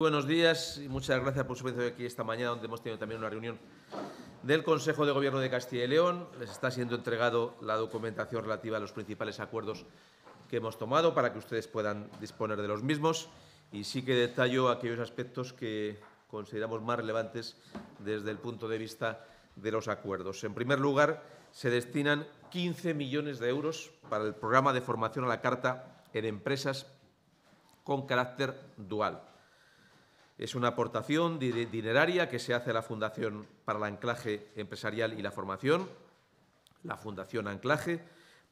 Buenos días y muchas gracias por su presencia aquí esta mañana, donde hemos tenido también una reunión del Consejo de Gobierno de Castilla y León. Les está siendo entregado la documentación relativa a los principales acuerdos que hemos tomado para que ustedes puedan disponer de los mismos y sí que detallo aquellos aspectos que consideramos más relevantes desde el punto de vista de los acuerdos. En primer lugar, se destinan 15 millones de euros para el programa de formación a la carta en empresas con carácter dual es una aportación dineraria que se hace a la Fundación para el Anclaje Empresarial y la Formación, la Fundación Anclaje,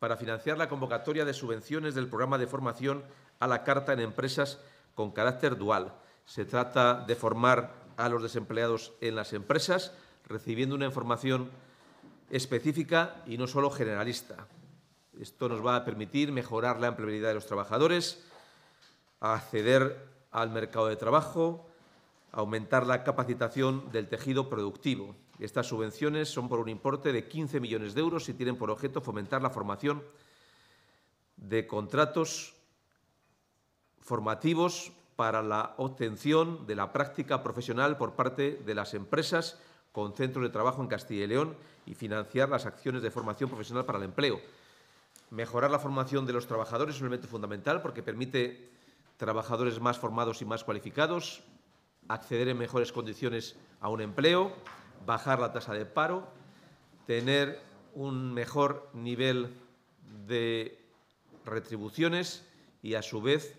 para financiar la convocatoria de subvenciones del programa de formación a la carta en empresas con carácter dual. Se trata de formar a los desempleados en las empresas, recibiendo una información específica y no solo generalista. Esto nos va a permitir mejorar la empleabilidad de los trabajadores, acceder al mercado de trabajo, aumentar la capacitación del tejido productivo. Estas subvenciones son por un importe de 15 millones de euros y tienen por objeto fomentar la formación de contratos formativos para la obtención de la práctica profesional por parte de las empresas con centros de trabajo en Castilla y León y financiar las acciones de formación profesional para el empleo. Mejorar la formación de los trabajadores es un elemento fundamental porque permite trabajadores más formados y más cualificados, acceder en mejores condiciones a un empleo, bajar la tasa de paro, tener un mejor nivel de retribuciones y, a su vez,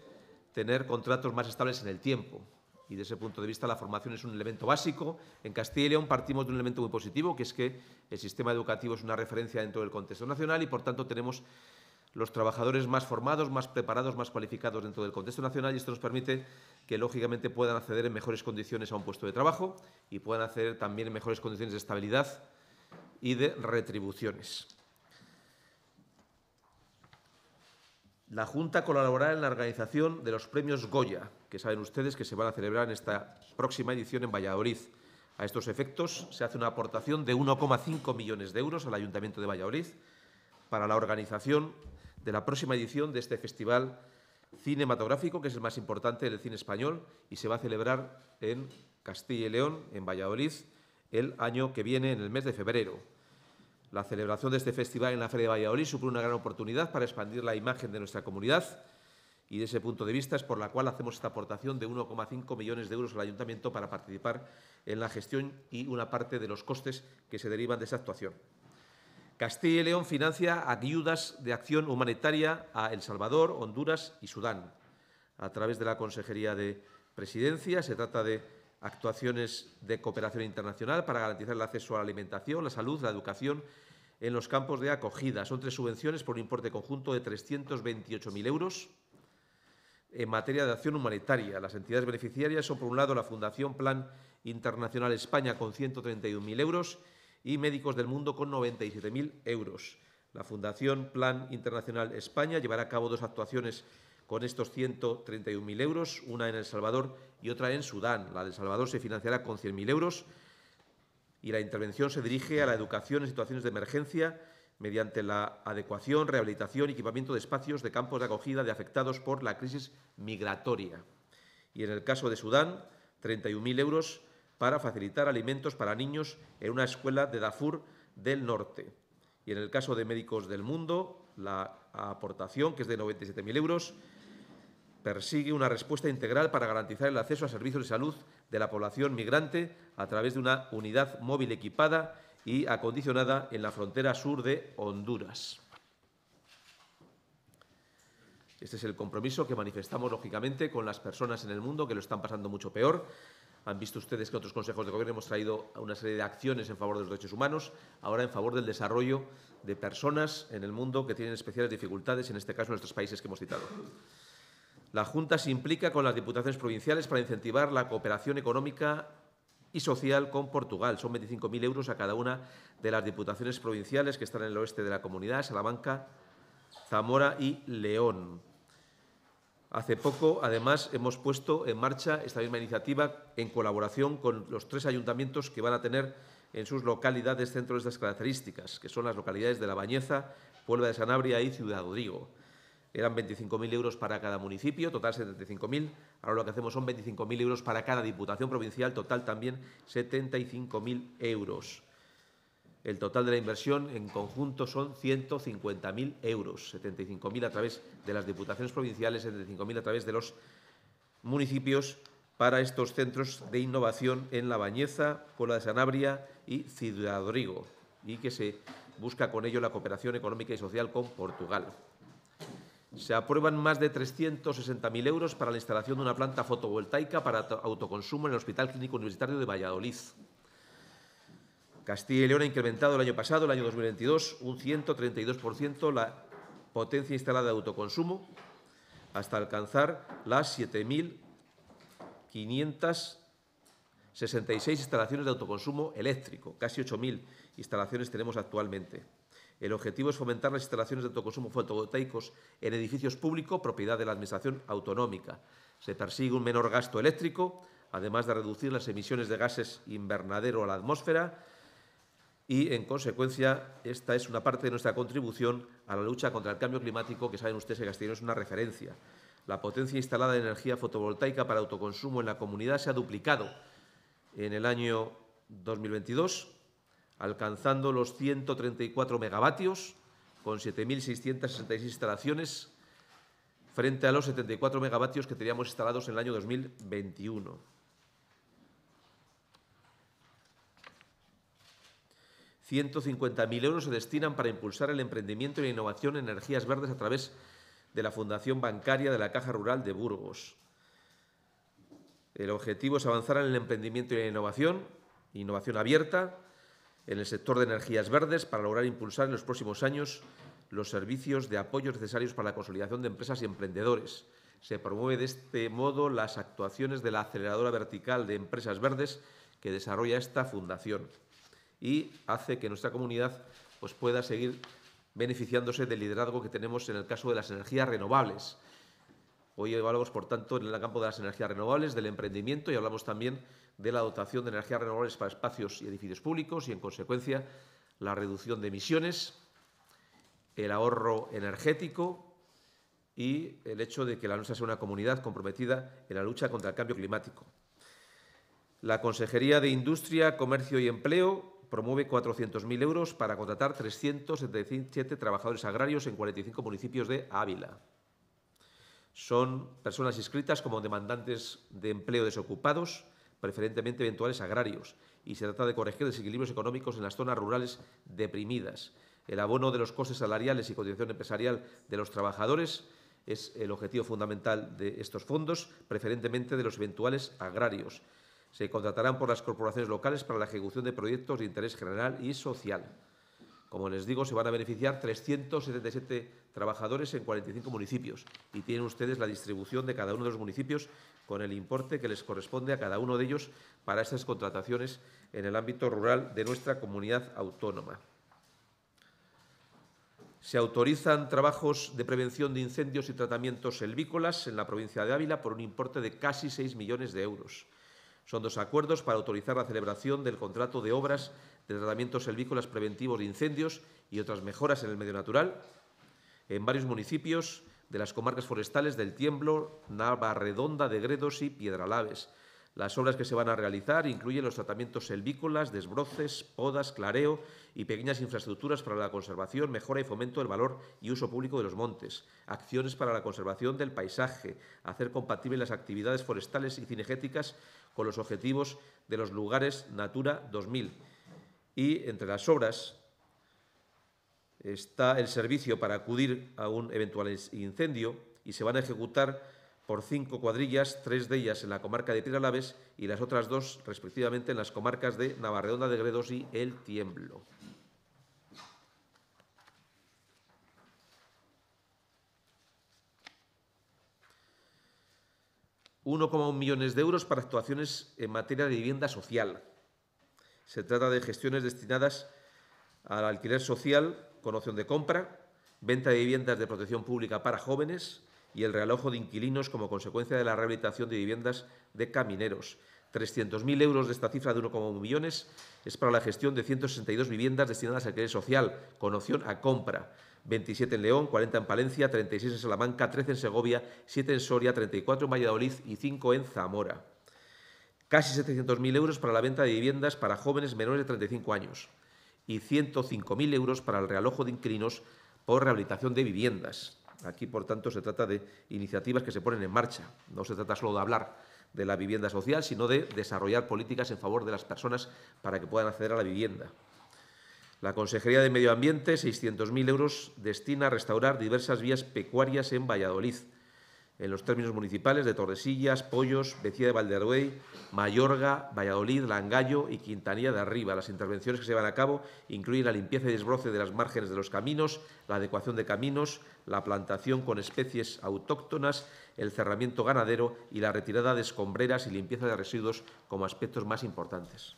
tener contratos más estables en el tiempo. Y desde ese punto de vista, la formación es un elemento básico. En Castilla y León partimos de un elemento muy positivo, que es que el sistema educativo es una referencia dentro del contexto nacional y, por tanto, tenemos los trabajadores más formados, más preparados, más cualificados dentro del contexto nacional y esto nos permite que lógicamente puedan acceder en mejores condiciones a un puesto de trabajo y puedan acceder también en mejores condiciones de estabilidad y de retribuciones. La Junta colaborará en la organización de los premios Goya, que saben ustedes que se van a celebrar en esta próxima edición en Valladolid. A estos efectos se hace una aportación de 1,5 millones de euros al Ayuntamiento de Valladolid para la organización de la próxima edición de este festival cinematográfico, que es el más importante del cine español, y se va a celebrar en Castilla y León, en Valladolid, el año que viene, en el mes de febrero. La celebración de este festival en la Feria de Valladolid supone una gran oportunidad para expandir la imagen de nuestra comunidad y, de ese punto de vista, es por la cual hacemos esta aportación de 1,5 millones de euros al Ayuntamiento para participar en la gestión y una parte de los costes que se derivan de esa actuación. Castilla y León financia ayudas de acción humanitaria a El Salvador, Honduras y Sudán. A través de la Consejería de Presidencia se trata de actuaciones de cooperación internacional para garantizar el acceso a la alimentación, la salud, la educación en los campos de acogida. Son tres subvenciones por un importe conjunto de 328.000 euros. En materia de acción humanitaria, las entidades beneficiarias son, por un lado, la Fundación Plan Internacional España con 131.000 euros y Médicos del Mundo con 97.000 euros. La Fundación Plan Internacional España llevará a cabo dos actuaciones con estos 131.000 euros, una en El Salvador y otra en Sudán. La del Salvador se financiará con 100.000 euros y la intervención se dirige a la educación en situaciones de emergencia mediante la adecuación, rehabilitación y equipamiento de espacios de campos de acogida de afectados por la crisis migratoria. Y en el caso de Sudán, 31.000 euros para facilitar alimentos para niños en una escuela de Darfur del Norte. Y en el caso de Médicos del Mundo, la aportación, que es de 97.000 euros, persigue una respuesta integral para garantizar el acceso a servicios de salud de la población migrante a través de una unidad móvil equipada y acondicionada en la frontera sur de Honduras. Este es el compromiso que manifestamos, lógicamente, con las personas en el mundo que lo están pasando mucho peor. Han visto ustedes que otros consejos de gobierno hemos traído una serie de acciones en favor de los derechos humanos, ahora en favor del desarrollo de personas en el mundo que tienen especiales dificultades, en este caso en nuestros países que hemos citado. La Junta se implica con las diputaciones provinciales para incentivar la cooperación económica y social con Portugal. Son 25.000 euros a cada una de las diputaciones provinciales que están en el oeste de la comunidad, Salamanca, Zamora y León. Hace poco, además, hemos puesto en marcha esta misma iniciativa en colaboración con los tres ayuntamientos que van a tener en sus localidades centros de estas características, que son las localidades de La Bañeza, Puebla de Sanabria y Ciudad Rodrigo. Eran 25.000 euros para cada municipio, total 75.000. Ahora lo que hacemos son 25.000 euros para cada diputación provincial, total también 75.000 euros. El total de la inversión en conjunto son 150.000 euros, 75.000 a través de las diputaciones provinciales, 75.000 a través de los municipios para estos centros de innovación en La Bañeza, Puebla de Sanabria y Ciudad y que se busca con ello la cooperación económica y social con Portugal. Se aprueban más de 360.000 euros para la instalación de una planta fotovoltaica para autoconsumo en el Hospital Clínico Universitario de Valladolid. Castilla y León ha incrementado el año pasado, el año 2022, un 132% la potencia instalada de autoconsumo hasta alcanzar las 7.566 instalaciones de autoconsumo eléctrico, casi 8.000 instalaciones tenemos actualmente. El objetivo es fomentar las instalaciones de autoconsumo fotovoltaicos en edificios públicos, propiedad de la Administración autonómica. Se persigue un menor gasto eléctrico, además de reducir las emisiones de gases invernadero a la atmósfera y, en consecuencia, esta es una parte de nuestra contribución a la lucha contra el cambio climático, que saben ustedes que Castellón es una referencia. La potencia instalada de energía fotovoltaica para autoconsumo en la comunidad se ha duplicado en el año 2022, alcanzando los 134 megavatios con 7.666 instalaciones frente a los 74 megavatios que teníamos instalados en el año 2021. 150.000 euros se destinan para impulsar el emprendimiento y la innovación en energías verdes a través de la Fundación Bancaria de la Caja Rural de Burgos. El objetivo es avanzar en el emprendimiento y la innovación, innovación abierta, en el sector de energías verdes para lograr impulsar en los próximos años los servicios de apoyo necesarios para la consolidación de empresas y emprendedores. Se promueve de este modo las actuaciones de la aceleradora vertical de empresas verdes que desarrolla esta fundación y hace que nuestra comunidad pues, pueda seguir beneficiándose del liderazgo que tenemos en el caso de las energías renovables. Hoy evaluamos, por tanto, en el campo de las energías renovables, del emprendimiento y hablamos también de la dotación de energías renovables para espacios y edificios públicos y, en consecuencia, la reducción de emisiones, el ahorro energético y el hecho de que la nuestra sea una comunidad comprometida en la lucha contra el cambio climático. La Consejería de Industria, Comercio y Empleo promueve 400.000 euros para contratar 377 trabajadores agrarios en 45 municipios de Ávila. Son personas inscritas como demandantes de empleo desocupados, preferentemente eventuales agrarios, y se trata de corregir desequilibrios económicos en las zonas rurales deprimidas. El abono de los costes salariales y cotización empresarial de los trabajadores es el objetivo fundamental de estos fondos, preferentemente de los eventuales agrarios se contratarán por las corporaciones locales para la ejecución de proyectos de interés general y social. Como les digo, se van a beneficiar 377 trabajadores en 45 municipios y tienen ustedes la distribución de cada uno de los municipios con el importe que les corresponde a cada uno de ellos para estas contrataciones en el ámbito rural de nuestra comunidad autónoma. Se autorizan trabajos de prevención de incendios y tratamientos selvícolas en la provincia de Ávila por un importe de casi 6 millones de euros. Son dos acuerdos para autorizar la celebración del contrato de obras de tratamientos selvícolas preventivos de incendios y otras mejoras en el medio natural en varios municipios de las comarcas forestales del Tiemblo, Navarredonda, de Gredos y Piedralaves. Las obras que se van a realizar incluyen los tratamientos selvícolas, desbroces, podas, clareo y pequeñas infraestructuras para la conservación, mejora y fomento del valor y uso público de los montes, acciones para la conservación del paisaje, hacer compatibles las actividades forestales y cinegéticas con los objetivos de los lugares Natura 2000. Y entre las obras está el servicio para acudir a un eventual incendio y se van a ejecutar por cinco cuadrillas, tres de ellas en la comarca de Piralaves y las otras dos, respectivamente, en las comarcas de Navarredonda de Gredos y El Tiemblo. 1,1 millones de euros para actuaciones en materia de vivienda social. Se trata de gestiones destinadas al alquiler social con opción de compra, venta de viviendas de protección pública para jóvenes y el realojo de inquilinos como consecuencia de la rehabilitación de viviendas de camineros. 300.000 euros de esta cifra de 1,1 millones es para la gestión de 162 viviendas destinadas al alquiler social con opción a compra 27 en León, 40 en Palencia, 36 en Salamanca, 13 en Segovia, 7 en Soria, 34 en Valladolid y 5 en Zamora. Casi 700.000 euros para la venta de viviendas para jóvenes menores de 35 años y 105.000 euros para el realojo de inquilinos por rehabilitación de viviendas. Aquí, por tanto, se trata de iniciativas que se ponen en marcha. No se trata solo de hablar de la vivienda social, sino de desarrollar políticas en favor de las personas para que puedan acceder a la vivienda. La Consejería de Medio Ambiente, 600.000 euros, destina a restaurar diversas vías pecuarias en Valladolid, en los términos municipales de Torresillas, Pollos, Vecía de Valderuey, Mayorga, Valladolid, Langallo y Quintanilla de Arriba. Las intervenciones que se van a cabo incluyen la limpieza y desbroce de las márgenes de los caminos, la adecuación de caminos, la plantación con especies autóctonas, el cerramiento ganadero y la retirada de escombreras y limpieza de residuos como aspectos más importantes.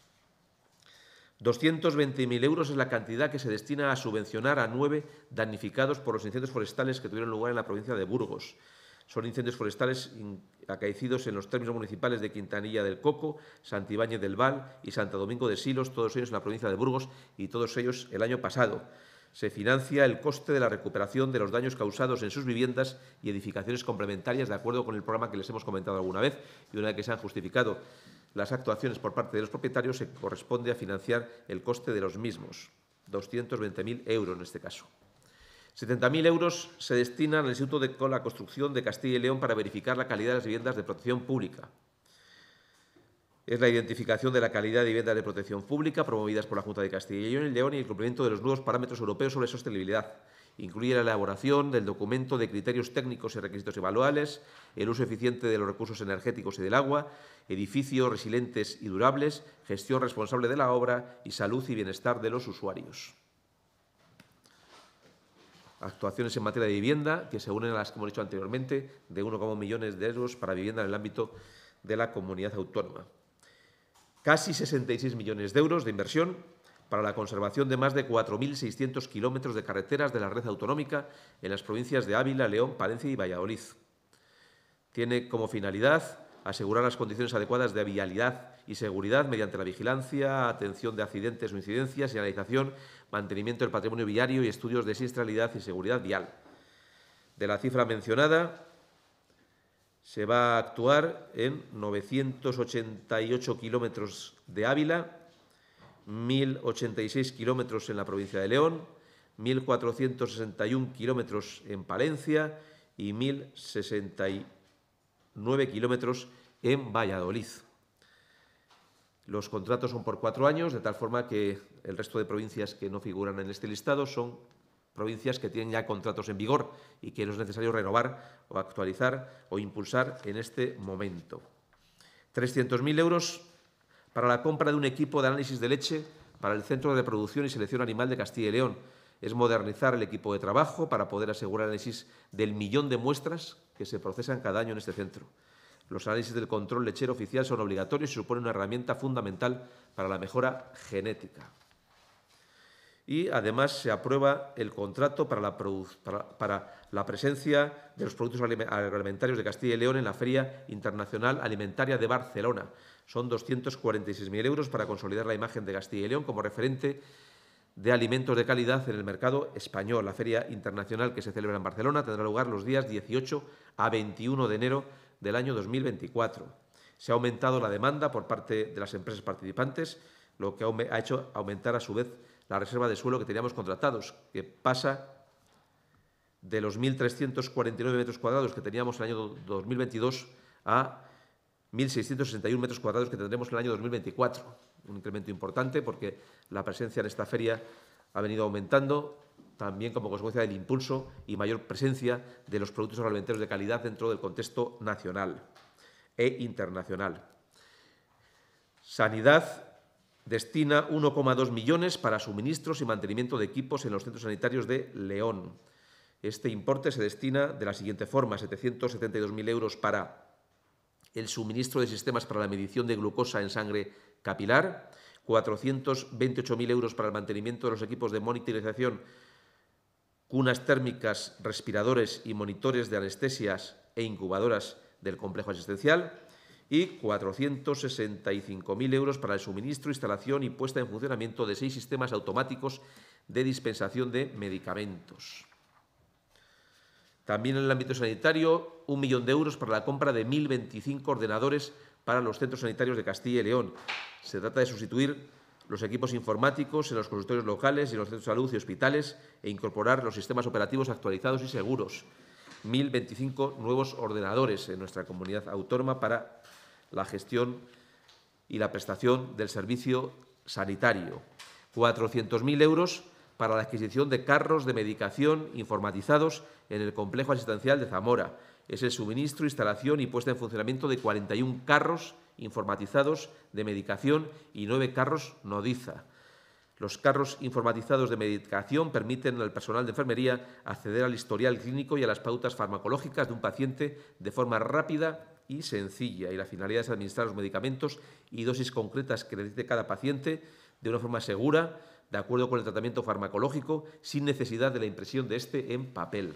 220.000 euros es la cantidad que se destina a subvencionar a nueve damnificados por los incendios forestales que tuvieron lugar en la provincia de Burgos. Son incendios forestales acaecidos en los términos municipales de Quintanilla del Coco, Santibáñez del Val y Santo Domingo de Silos, todos ellos en la provincia de Burgos y todos ellos el año pasado. Se financia el coste de la recuperación de los daños causados en sus viviendas y edificaciones complementarias de acuerdo con el programa que les hemos comentado alguna vez y una vez que se han justificado. Las actuaciones por parte de los propietarios se corresponde a financiar el coste de los mismos, 220.000 euros en este caso. 70.000 euros se destinan al Instituto de la Construcción de Castilla y León para verificar la calidad de las viviendas de protección pública. Es la identificación de la calidad de viviendas de protección pública promovidas por la Junta de Castilla y León y el cumplimiento de los nuevos parámetros europeos sobre sostenibilidad, incluye la elaboración del documento de criterios técnicos y requisitos evaluables, el uso eficiente de los recursos energéticos y del agua, edificios resilientes y durables, gestión responsable de la obra y salud y bienestar de los usuarios. Actuaciones en materia de vivienda, que se unen a las que hemos dicho anteriormente, de 1,1 millones de euros para vivienda en el ámbito de la comunidad autónoma. Casi 66 millones de euros de inversión para la conservación de más de 4.600 kilómetros de carreteras de la red autonómica en las provincias de Ávila, León, Palencia y Valladolid. Tiene como finalidad asegurar las condiciones adecuadas de vialidad y seguridad mediante la vigilancia, atención de accidentes o incidencias, señalización, mantenimiento del patrimonio viario y estudios de siniestralidad y seguridad vial. De la cifra mencionada, se va a actuar en 988 kilómetros de Ávila, 1.086 kilómetros en la provincia de León, 1.461 kilómetros en Palencia y 1.069 kilómetros en Valladolid. Los contratos son por cuatro años, de tal forma que el resto de provincias que no figuran en este listado son provincias que tienen ya contratos en vigor y que no es necesario renovar o actualizar o impulsar en este momento. 300.000 euros para la compra de un equipo de análisis de leche para el Centro de Producción y Selección Animal de Castilla y León. Es modernizar el equipo de trabajo para poder asegurar el análisis del millón de muestras que se procesan cada año en este centro. Los análisis del control lechero oficial son obligatorios y suponen una herramienta fundamental para la mejora genética. Y además se aprueba el contrato para la, presencia de los productos agroalimentarios de Castilla y León en la Feria Internacional Alimentaria de Barcelona. Son 246.000 euros para consolidar la imagen de Castilla y León como referente de alimentos de calidad en el mercado español. La feria internacional que se celebra en Barcelona tendrá lugar los días 18 a 21 de enero del año 2024. Se ha aumentado la demanda por parte de las empresas participantes, lo que ha hecho aumentar a su vez la reserva de suelo que teníamos contratados, que pasa de los 1.349 metros cuadrados que teníamos en el año 2022 a 1.661 metros cuadrados que tendremos en el año 2024. Un incremento importante porque la presencia en esta feria ha venido aumentando también como consecuencia del impulso y mayor presencia de los productos agroalimentarios de calidad dentro del contexto nacional e internacional. Sanidad destina 1,2 millones para suministros y mantenimiento de equipos en los centros sanitarios de León. Este importe se destina de la siguiente forma, 772.000 euros para el suministro de sistemas para la medición de glucosa en sangre capilar, 428.000 euros para el mantenimiento de los equipos de monitorización, cunas térmicas, respiradores y monitores de anestesias e incubadoras del complejo asistencial y 465.000 euros para el suministro, instalación y puesta en funcionamiento de seis sistemas automáticos de dispensación de medicamentos. También en el ámbito sanitario, un millón de euros para la compra de 1.025 ordenadores para los centros sanitarios de Castilla y León. Se trata de sustituir los equipos informáticos en los consultorios locales y en los centros de salud y hospitales e incorporar los sistemas operativos actualizados y seguros. 1.025 nuevos ordenadores en nuestra comunidad autónoma para la gestión y la prestación del servicio sanitario. 400.000 euros para la adquisición de carros de medicación informatizados en el complejo asistencial de Zamora. Es el suministro, instalación y puesta en funcionamiento de 41 carros informatizados de medicación y 9 carros nodiza. Los carros informatizados de medicación permiten al personal de enfermería acceder al historial clínico y a las pautas farmacológicas de un paciente de forma rápida y sencilla. Y la finalidad es administrar los medicamentos y dosis concretas que necesite cada paciente de una forma segura, de acuerdo con el tratamiento farmacológico, sin necesidad de la impresión de este en papel.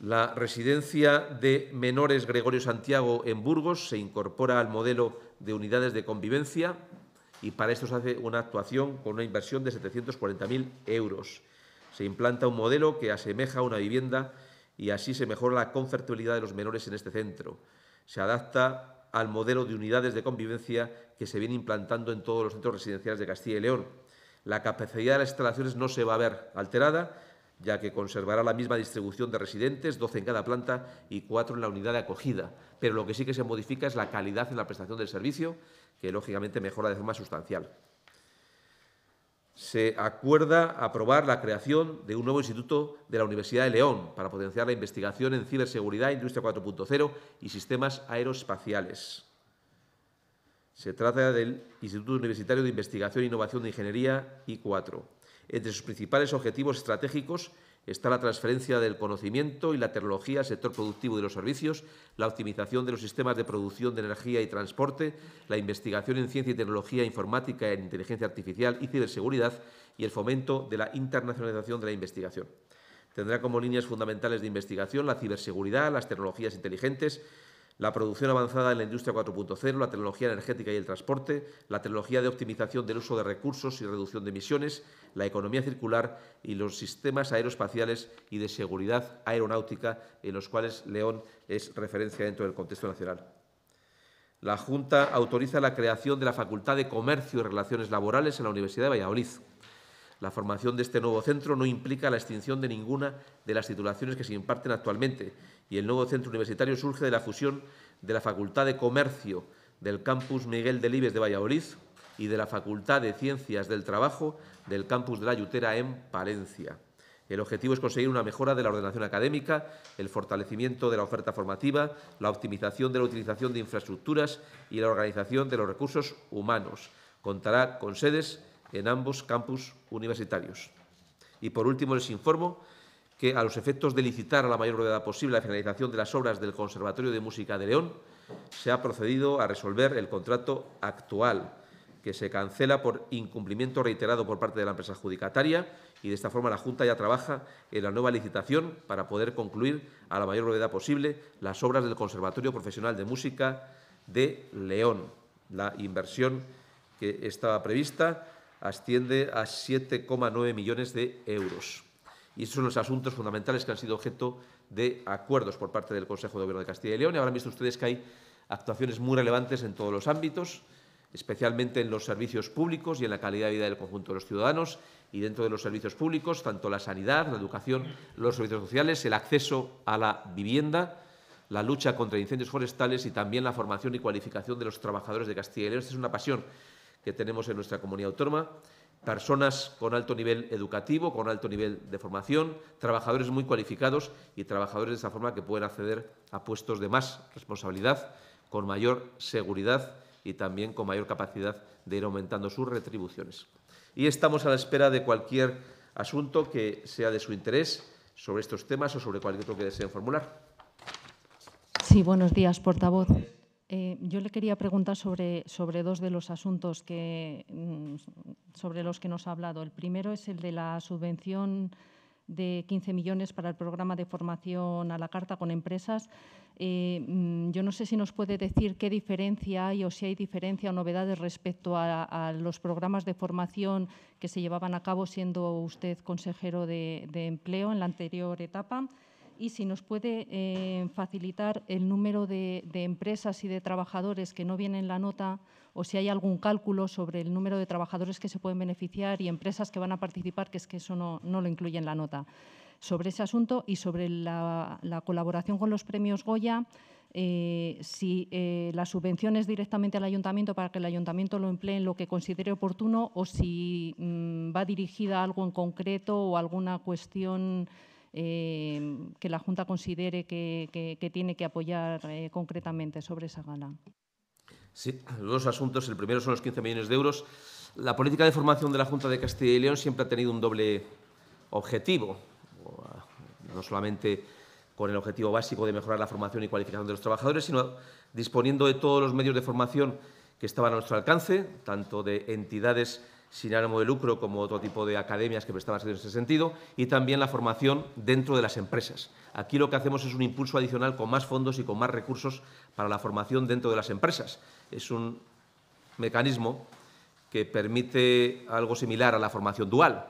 La residencia de menores Gregorio Santiago en Burgos se incorpora al modelo de unidades de convivencia y para esto se hace una actuación con una inversión de 740.000 euros. Se implanta un modelo que asemeja a una vivienda y así se mejora la confortabilidad de los menores en este centro. Se adapta al modelo de unidades de convivencia que se viene implantando en todos los centros residenciales de Castilla y León. La capacidad de las instalaciones no se va a ver alterada, ya que conservará la misma distribución de residentes, 12 en cada planta y 4 en la unidad de acogida. Pero lo que sí que se modifica es la calidad en la prestación del servicio, que lógicamente mejora de forma sustancial se acuerda aprobar la creación de un nuevo instituto de la Universidad de León para potenciar la investigación en ciberseguridad, e industria 4.0 y sistemas aeroespaciales. Se trata del Instituto Universitario de Investigación e Innovación de Ingeniería, I4. Entre sus principales objetivos estratégicos Está la transferencia del conocimiento y la tecnología al sector productivo de los servicios, la optimización de los sistemas de producción de energía y transporte, la investigación en ciencia y tecnología informática en inteligencia artificial y ciberseguridad y el fomento de la internacionalización de la investigación. Tendrá como líneas fundamentales de investigación la ciberseguridad, las tecnologías inteligentes, la producción avanzada en la industria 4.0, la tecnología energética y el transporte, la tecnología de optimización del uso de recursos y reducción de emisiones, la economía circular y los sistemas aeroespaciales y de seguridad aeronáutica en los cuales León es referencia dentro del contexto nacional. La Junta autoriza la creación de la Facultad de Comercio y Relaciones Laborales en la Universidad de Valladolid. La formación de este nuevo centro no implica la extinción de ninguna de las titulaciones que se imparten actualmente y el nuevo centro universitario surge de la fusión de la Facultad de Comercio del Campus Miguel Delibes de Valladolid y de la Facultad de Ciencias del Trabajo del Campus de la Yutera en Palencia. El objetivo es conseguir una mejora de la ordenación académica, el fortalecimiento de la oferta formativa, la optimización de la utilización de infraestructuras y la organización de los recursos humanos. Contará con sedes en ambos campus universitarios. Y por último, les informo que a los efectos de licitar a la mayor brevedad posible la finalización de las obras del Conservatorio de Música de León, se ha procedido a resolver el contrato actual, que se cancela por incumplimiento reiterado por parte de la empresa adjudicataria y de esta forma la Junta ya trabaja en la nueva licitación para poder concluir a la mayor brevedad posible las obras del Conservatorio Profesional de Música de León. La inversión que estaba prevista asciende a 7,9 millones de euros. Y esos son los asuntos fundamentales que han sido objeto de acuerdos por parte del Consejo de Gobierno de Castilla y León. Y habrán visto ustedes que hay actuaciones muy relevantes en todos los ámbitos, especialmente en los servicios públicos y en la calidad de vida del conjunto de los ciudadanos. Y dentro de los servicios públicos, tanto la sanidad, la educación, los servicios sociales, el acceso a la vivienda, la lucha contra incendios forestales y también la formación y cualificación de los trabajadores de Castilla y León. Esta es una pasión que tenemos en nuestra comunidad autónoma, personas con alto nivel educativo, con alto nivel de formación, trabajadores muy cualificados y trabajadores de esa forma que pueden acceder a puestos de más responsabilidad, con mayor seguridad y también con mayor capacidad de ir aumentando sus retribuciones. Y estamos a la espera de cualquier asunto que sea de su interés sobre estos temas o sobre cualquier otro que deseen formular. Sí, buenos días, portavoz. Eh, yo le quería preguntar sobre, dos de los asuntos mm, sobre los que nos ha hablado. El primero es el de la subvención de 15 millones para el programa de formación a la carta con empresas. Eh, mm, yo no sé si nos puede decir qué diferencia hay o si hay diferencia o novedades respecto a, los programas de formación que se llevaban a cabo siendo usted consejero de empleo en la anterior etapa y si nos puede eh, facilitar el número de, empresas y de trabajadores que no vienen en la nota o si hay algún cálculo sobre el número de trabajadores que se pueden beneficiar y empresas que van a participar, que es que eso no, lo incluye en la nota. Sobre ese asunto y sobre la, colaboración con los premios Goya, eh, si eh, la subvención es directamente al ayuntamiento para que el ayuntamiento lo emplee en lo que considere oportuno o si mm, va dirigida a algo en concreto o alguna cuestión Em, que la Junta considere que, tiene que apoyar eh, concretamente sobre esa gala. Sí, dos asuntos. El primero son los 15 millones de euros. La política de formación de la Junta de Castilla y León siempre ha tenido un doble objetivo, ah, no solamente con el objetivo básico de mejorar la formación y cualificación de los trabajadores, sino disponiendo de todos los medios de formación que estaban a nuestro alcance, tanto de entidades sin ánimo de lucro como otro tipo de academias que prestaban en ese sentido, y también la formación dentro de las empresas. Aquí lo que hacemos es un impulso adicional con más fondos y con más recursos para la formación dentro de las empresas. Es un mecanismo que permite algo similar a la formación dual,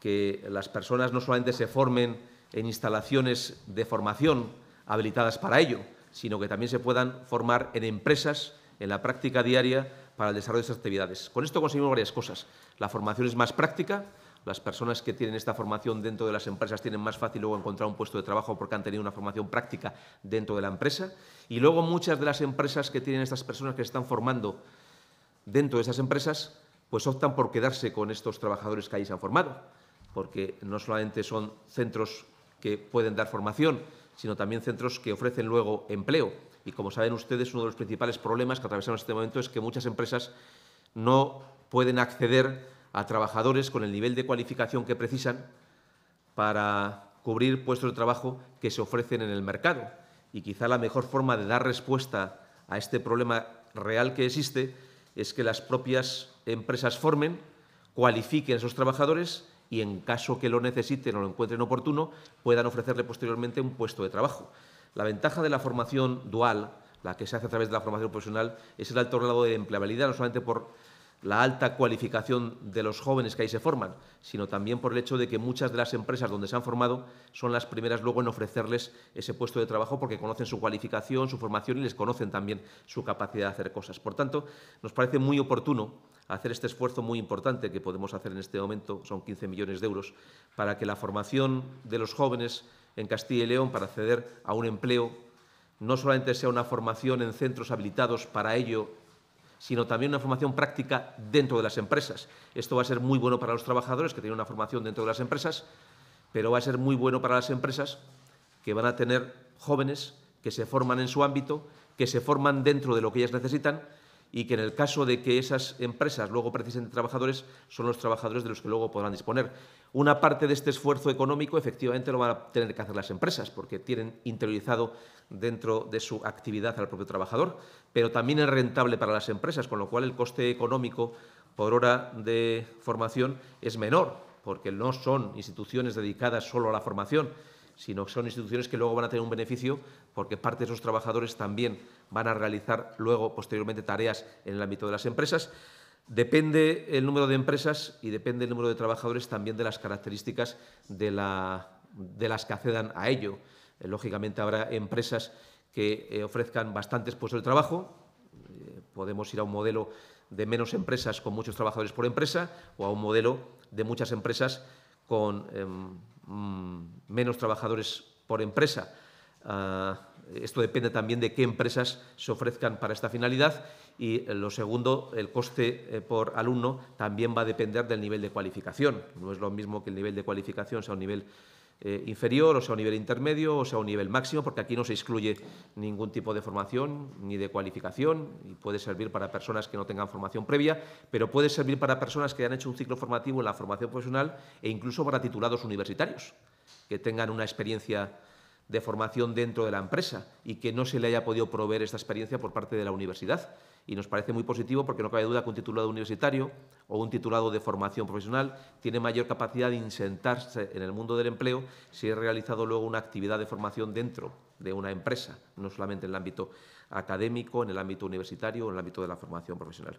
que las personas no solamente se formen en instalaciones de formación habilitadas para ello, sino que también se puedan formar en empresas, en la práctica diaria, para el desarrollo de estas actividades. Con esto conseguimos varias cosas. La formación es más práctica, las personas que tienen esta formación dentro de las empresas tienen más fácil luego encontrar un puesto de trabajo porque han tenido una formación práctica dentro de la empresa. Y luego muchas de las empresas que tienen estas personas que están formando dentro de esas empresas, pues optan por quedarse con estos trabajadores que ahí se han formado, porque no solamente son centros que pueden dar formación, sino también centros que ofrecen luego empleo. Y como saben ustedes, uno de los principales problemas que atravesamos en este momento es que muchas empresas no pueden acceder a trabajadores con el nivel de cualificación que precisan para cubrir puestos de trabajo que se ofrecen en el mercado. Y quizá la mejor forma de dar respuesta a este problema real que existe es que las propias empresas formen, cualifiquen a esos trabajadores y en caso que lo necesiten o lo encuentren oportuno, puedan ofrecerle posteriormente un puesto de trabajo. La ventaja de la formación dual, la que se hace a través de la formación profesional, es el alto grado de empleabilidad, no solamente por la alta cualificación de los jóvenes que ahí se forman, sino también por el hecho de que muchas de las empresas donde se han formado son las primeras luego en ofrecerles ese puesto de trabajo porque conocen su cualificación, su formación y les conocen también su capacidad de hacer cosas. Por tanto, nos parece muy oportuno hacer este esfuerzo muy importante que podemos hacer en este momento, son 15 millones de euros, para que la formación de los jóvenes en Castilla y León para acceder a un empleo no solamente sea una formación en centros habilitados para ello, sino también una formación práctica dentro de las empresas. Esto va a ser muy bueno para los trabajadores que tienen una formación dentro de las empresas, pero va a ser muy bueno para las empresas que van a tener jóvenes que se forman en su ámbito, que se forman dentro de lo que ellas necesitan y que en el caso de que esas empresas luego precisen de trabajadores, son los trabajadores de los que luego podrán disponer. Una parte de este esfuerzo económico efectivamente lo van a tener que hacer las empresas porque tienen interiorizado dentro de su actividad al propio trabajador, pero también es rentable para las empresas, con lo cual el coste económico por hora de formación es menor, porque no son instituciones dedicadas solo a la formación, sino que son instituciones que luego van a tener un beneficio porque parte de esos trabajadores también van a realizar luego posteriormente tareas en el ámbito de las empresas. Depende el número de empresas y depende el número de trabajadores también de las características de, las que accedan a ello. Eh, lógicamente habrá empresas que eh, ofrezcan bastantes puestos de trabajo. Eh, podemos ir a un modelo de menos empresas con muchos trabajadores por empresa o a un modelo de muchas empresas con em, mm, menos trabajadores por empresa. Ah, esto depende también de qué empresas se ofrezcan para esta finalidad y eh, lo segundo, el coste eh, por alumno también va a depender del nivel de cualificación. No es lo mismo que el nivel de cualificación sea un nivel eh, inferior, o sea un nivel intermedio, o sea un nivel máximo, porque aquí no se excluye ningún tipo de formación ni de cualificación y puede servir para personas que no tengan formación previa, pero puede servir para personas que han hecho un ciclo formativo en la formación profesional e incluso para titulados universitarios que tengan una experiencia de formación dentro de la empresa y que no se le haya podido proveer esta experiencia por parte de la universidad. Y nos parece muy positivo porque no cabe duda que un titulado universitario o un titulado de formación profesional tiene mayor capacidad de insentarse en el mundo del empleo si ha realizado luego una actividad de formación dentro de una empresa, no solamente en el ámbito académico, en el ámbito universitario o en el ámbito de la formación profesional.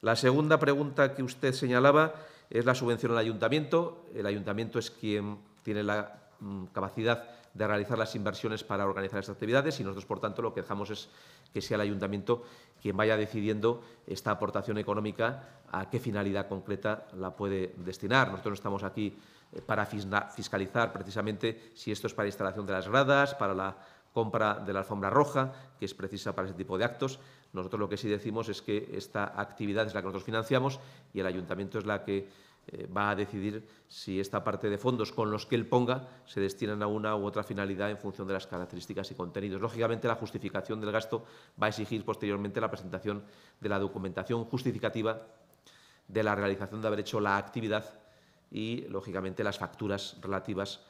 La segunda pregunta que usted señalaba es la subvención al ayuntamiento. El ayuntamiento es quien tiene la mm, capacidad de realizar las inversiones para organizar estas actividades y nosotros, por tanto, lo que dejamos es que sea el ayuntamiento quien vaya decidiendo esta aportación económica a qué finalidad concreta la puede destinar. Nosotros no estamos aquí eh, para fiscalizar precisamente si esto es para instalación de las gradas, para la compra de la alfombra roja, que es precisa para ese tipo de actos. Nosotros lo que sí decimos es que esta actividad es la que nosotros financiamos y el ayuntamiento es la que eh, va a decidir si esta parte de fondos con los que él ponga se destinan a una u otra finalidad en función de las características y contenidos. Lógicamente, la justificación del gasto va a exigir posteriormente la presentación de la documentación justificativa de la realización de haber hecho la actividad y, lógicamente, las facturas relativas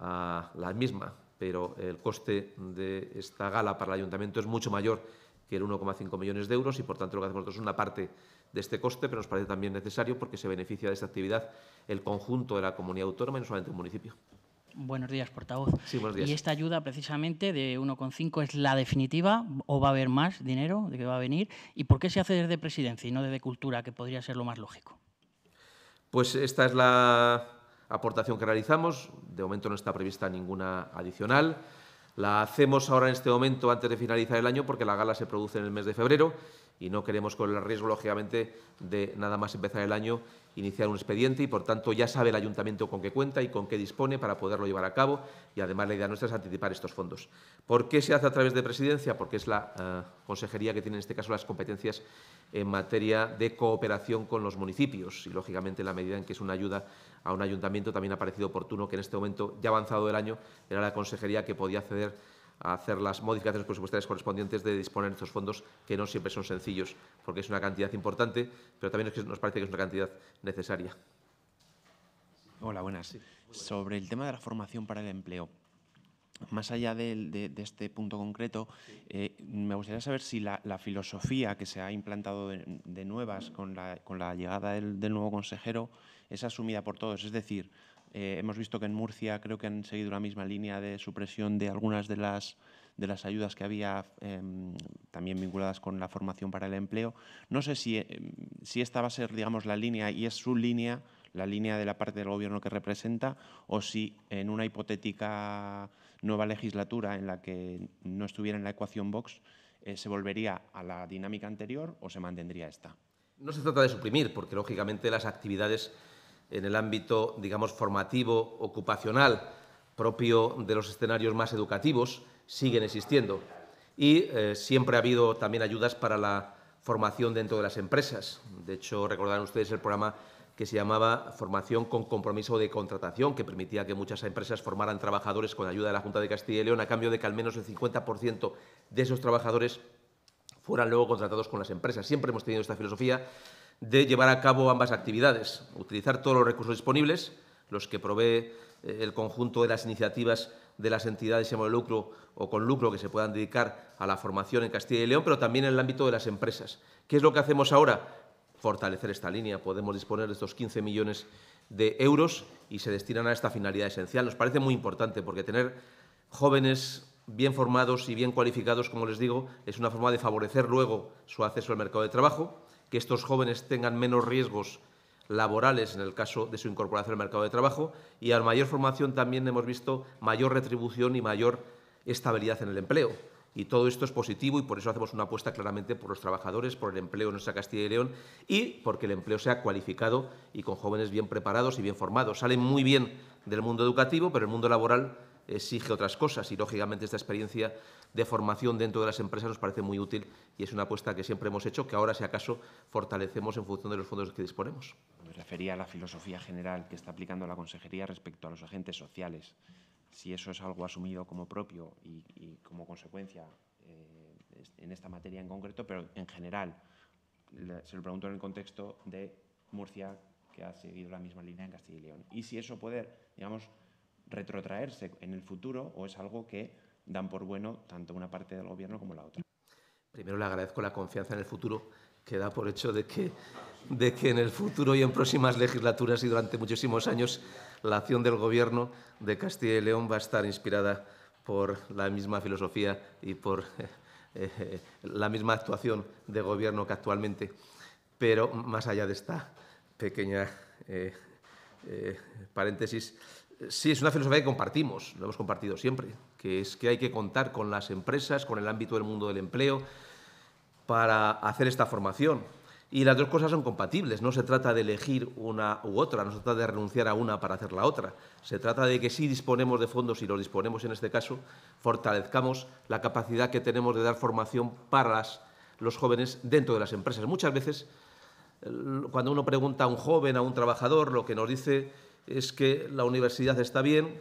a la misma. Pero el coste de esta gala para el ayuntamiento es mucho mayor que el 1,5 millones de euros y, por tanto, lo que hacemos nosotros es una parte de este coste, pero nos parece también necesario porque se beneficia de esta actividad el conjunto de la comunidad autónoma y no solamente un municipio. Buenos días, portavoz. Sí, buenos días. ¿Y esta ayuda precisamente de 1,5 es la definitiva o va a haber más dinero de que va a venir? ¿Y por qué se hace desde presidencia y no desde cultura, que podría ser lo más lógico? Pues esta es la aportación que realizamos. De momento no está prevista ninguna adicional. La hacemos ahora en este momento, antes de finalizar el año, porque la gala se produce en el mes de febrero y no queremos con el riesgo, lógicamente, de nada más empezar el año iniciar un expediente y, por tanto, ya sabe el ayuntamiento con qué cuenta y con qué dispone para poderlo llevar a cabo y, además, la idea nuestra es anticipar estos fondos. ¿Por qué se hace a través de presidencia? Porque es la eh, consejería que tiene, en este caso, las competencias en materia de cooperación con los municipios y, lógicamente, la medida en que es una ayuda a un ayuntamiento, también ha parecido oportuno que en este momento, ya avanzado del año, era la consejería que podía acceder a hacer las modificaciones presupuestarias correspondientes de disponer de estos fondos, que no siempre son sencillos, porque es una cantidad importante, pero también nos parece que es una cantidad necesaria. Hola, buenas. Sobre el tema de la formación para el empleo, más allá de, este punto concreto, eh, me gustaría saber si la, filosofía que se ha implantado de, nuevas con la, con la llegada del, nuevo consejero es asumida por todos. Es decir, eh, hemos visto que en Murcia creo que han seguido la misma línea de supresión de algunas de las, de las ayudas que había em, también vinculadas con la formación para el empleo. No sé si, em, si esta va a ser, digamos, la línea y es su línea, la línea de la parte del Gobierno que representa, o si en una hipotética nueva legislatura en la que no estuviera en la ecuación Vox, eh, se volvería a la dinámica anterior o se mantendría esta. No se trata de suprimir, porque lógicamente las actividades en el ámbito, digamos, formativo, ocupacional, propio de los escenarios más educativos, siguen existiendo. Y eh, siempre ha habido también ayudas para la formación dentro de las empresas. De hecho, recordarán ustedes el programa que se llamaba Formación con Compromiso de Contratación, que permitía que muchas empresas formaran trabajadores con ayuda de la Junta de Castilla y León, a cambio de que al menos el 50% de esos trabajadores fueran luego contratados con las empresas. Siempre hemos tenido esta filosofía de llevar a cabo ambas actividades, utilizar todos los recursos disponibles, los que provee eh, el conjunto de las iniciativas de las entidades sin lucro o con lucro que se puedan dedicar a la formación en Castilla y León, pero también en el ámbito de las empresas. ¿Qué es lo que hacemos ahora? Fortalecer esta línea. Podemos disponer de estos 15 millones de euros y se destinan a esta finalidad esencial. Nos parece muy importante porque tener jóvenes bien formados y bien cualificados, como les digo, es una forma de favorecer luego su acceso al mercado de trabajo que estos jóvenes tengan menos riesgos laborales en el caso de su incorporación al mercado de trabajo y a mayor formación también hemos visto mayor retribución y mayor estabilidad en el empleo. Y todo esto es positivo y por eso hacemos una apuesta claramente por los trabajadores, por el empleo en nuestra Castilla y León y porque el empleo sea cualificado y con jóvenes bien preparados y bien formados. Salen muy bien del mundo educativo, pero el mundo laboral exige otras cosas y, lógicamente, esta experiencia de formación dentro de las empresas nos parece muy útil y es una apuesta que siempre hemos hecho, que ahora, si acaso, fortalecemos en función de los fondos que disponemos. Me refería a la filosofía general que está aplicando la Consejería respecto a los agentes sociales. Si eso es algo asumido como propio y, como consecuencia eh, en esta materia en concreto, pero en general, se lo pregunto en el contexto de Murcia, que ha seguido la misma línea en Castilla y León. Y si eso puede, digamos, retrotraerse en el futuro o es algo que dan por bueno tanto una parte del gobierno como la otra. Primero le agradezco la confianza en el futuro que da por hecho de que, de que en el futuro y en próximas legislaturas y durante muchísimos años la acción del Gobierno de Castilla y León va a estar inspirada por la misma filosofía y por eh, eh, la misma actuación de Gobierno que actualmente. Pero más allá de esta pequeña eh, paréntesis, sí, es una filosofía que compartimos, lo hemos compartido siempre, que es que hay que contar con las empresas, con el ámbito del mundo del empleo, para hacer esta formación. Y las dos cosas son compatibles, no se trata de elegir una u otra, no se trata de renunciar a una para hacer la otra, se trata de que si disponemos de fondos, y los disponemos en este caso, fortalezcamos la capacidad que tenemos de dar formación para los jóvenes dentro de las empresas. Muchas veces, eh, cuando uno pregunta a un joven, a un trabajador, lo que nos dice es que la universidad está bien,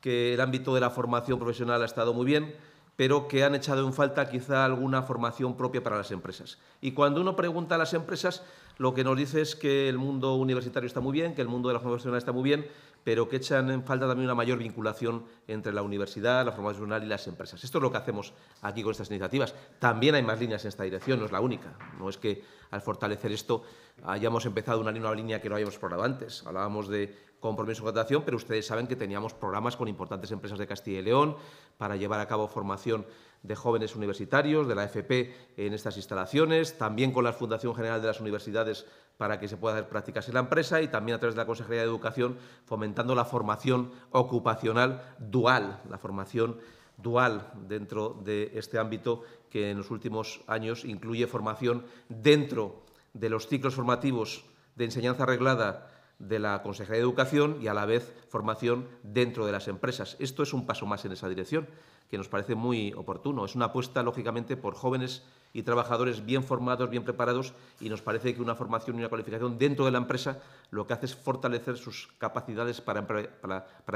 que el ámbito de la formación profesional ha estado muy bien, pero que han echado en falta quizá alguna formación propia para las empresas. Y cuando uno pregunta a las empresas, lo que nos dice es que el mundo universitario está muy bien, que el mundo de la formación profesional está muy bien, pero que echan en falta también una mayor vinculación entre la universidad, la formación profesional y las empresas. Esto es lo que hacemos aquí con estas iniciativas. También hay más líneas en esta dirección, no es la única. No es que al fortalecer esto hayamos empezado una, nueva línea que no habíamos programado antes. Hablábamos de compromiso y contratación, pero ustedes saben que teníamos programas con importantes empresas de Castilla y León para llevar a cabo formación de jóvenes universitarios, de la FP en estas instalaciones, también con la Fundación General de las Universidades para que se pueda hacer prácticas en la empresa y también a través de la Consejería de Educación fomentando la formación ocupacional dual, la formación dual dentro de este ámbito que en los últimos años incluye formación dentro de los ciclos formativos de enseñanza reglada de la Consejería de Educación y a la vez formación dentro de las empresas. Esto es un paso más en esa dirección que nos parece muy oportuno. Es una apuesta, lógicamente, por jóvenes y trabajadores bien formados, bien preparados, y nos parece que una formación y una cualificación dentro de la empresa lo que hace es fortalecer sus capacidades para,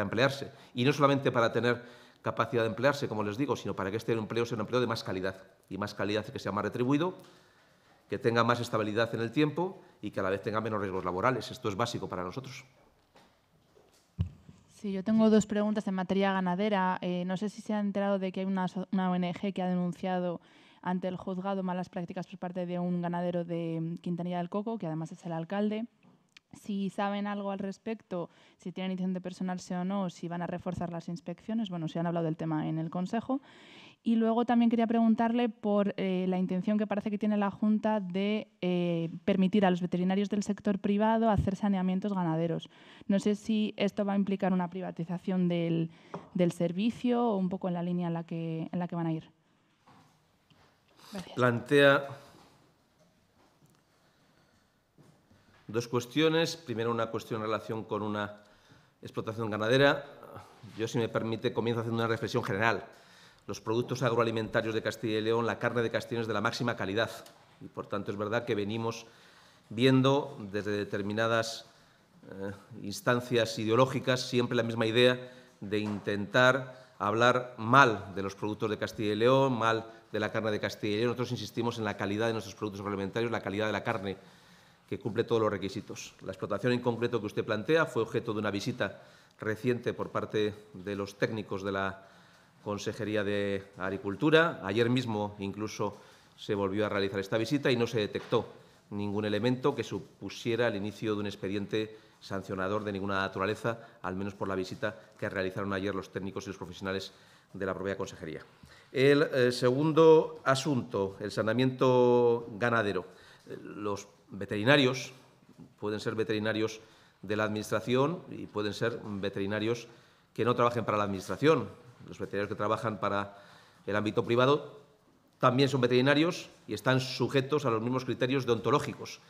emplearse. Y no solamente para tener capacidad de emplearse, como les digo, sino para que este empleo sea un empleo de más calidad, y más calidad que sea más retribuido, que tenga más estabilidad en el tiempo y que a la vez tenga menos riesgos laborales. Esto es básico para nosotros. Sí, yo tengo dos preguntas en materia ganadera. Eh, no sé si se ha enterado de que hay una, ONG que ha denunciado ante el juzgado malas prácticas por parte de un ganadero de mm, Quintanilla del Coco, que además es el alcalde. Si saben algo al respecto, si tienen intención de personarse o no, si van a reforzar las inspecciones. Bueno, se han hablado del tema en el Consejo. Y luego también quería preguntarle por eh, la intención que parece que tiene la Junta de eh, permitir a los veterinarios del sector privado hacer saneamientos ganaderos. No sé si esto va a implicar una privatización del, servicio o un poco en la línea en la que, en la que van a ir. Plantea dos cuestiones. Primero, una cuestión en relación con una explotación ganadera. Yo, si me permite, comienzo haciendo una reflexión general los productos agroalimentarios de Castilla y León, la carne de Castilla es de la máxima calidad. Y por tanto es verdad que venimos viendo desde determinadas eh, instancias ideológicas siempre la misma idea de intentar hablar mal de los productos de Castilla y León, mal de la carne de Castilla y León. Nosotros insistimos en la calidad de nuestros productos agroalimentarios, la calidad de la carne que cumple todos los requisitos. La explotación en concreto que usted plantea fue objeto de una visita reciente por parte de los técnicos de la Consejería de Agricultura. Ayer mismo incluso se volvió a realizar esta visita y no se detectó ningún elemento que supusiera el inicio de un expediente sancionador de ninguna naturaleza, al menos por la visita que realizaron ayer los técnicos y los profesionales de la propia Consejería. El eh, segundo asunto, el saneamiento ganadero. Los veterinarios pueden ser veterinarios de la Administración y pueden ser veterinarios que no trabajen para la Administración, los veterinarios que trabajan para el ámbito privado también son veterinarios y están sujetos a los mismos criterios deontológicos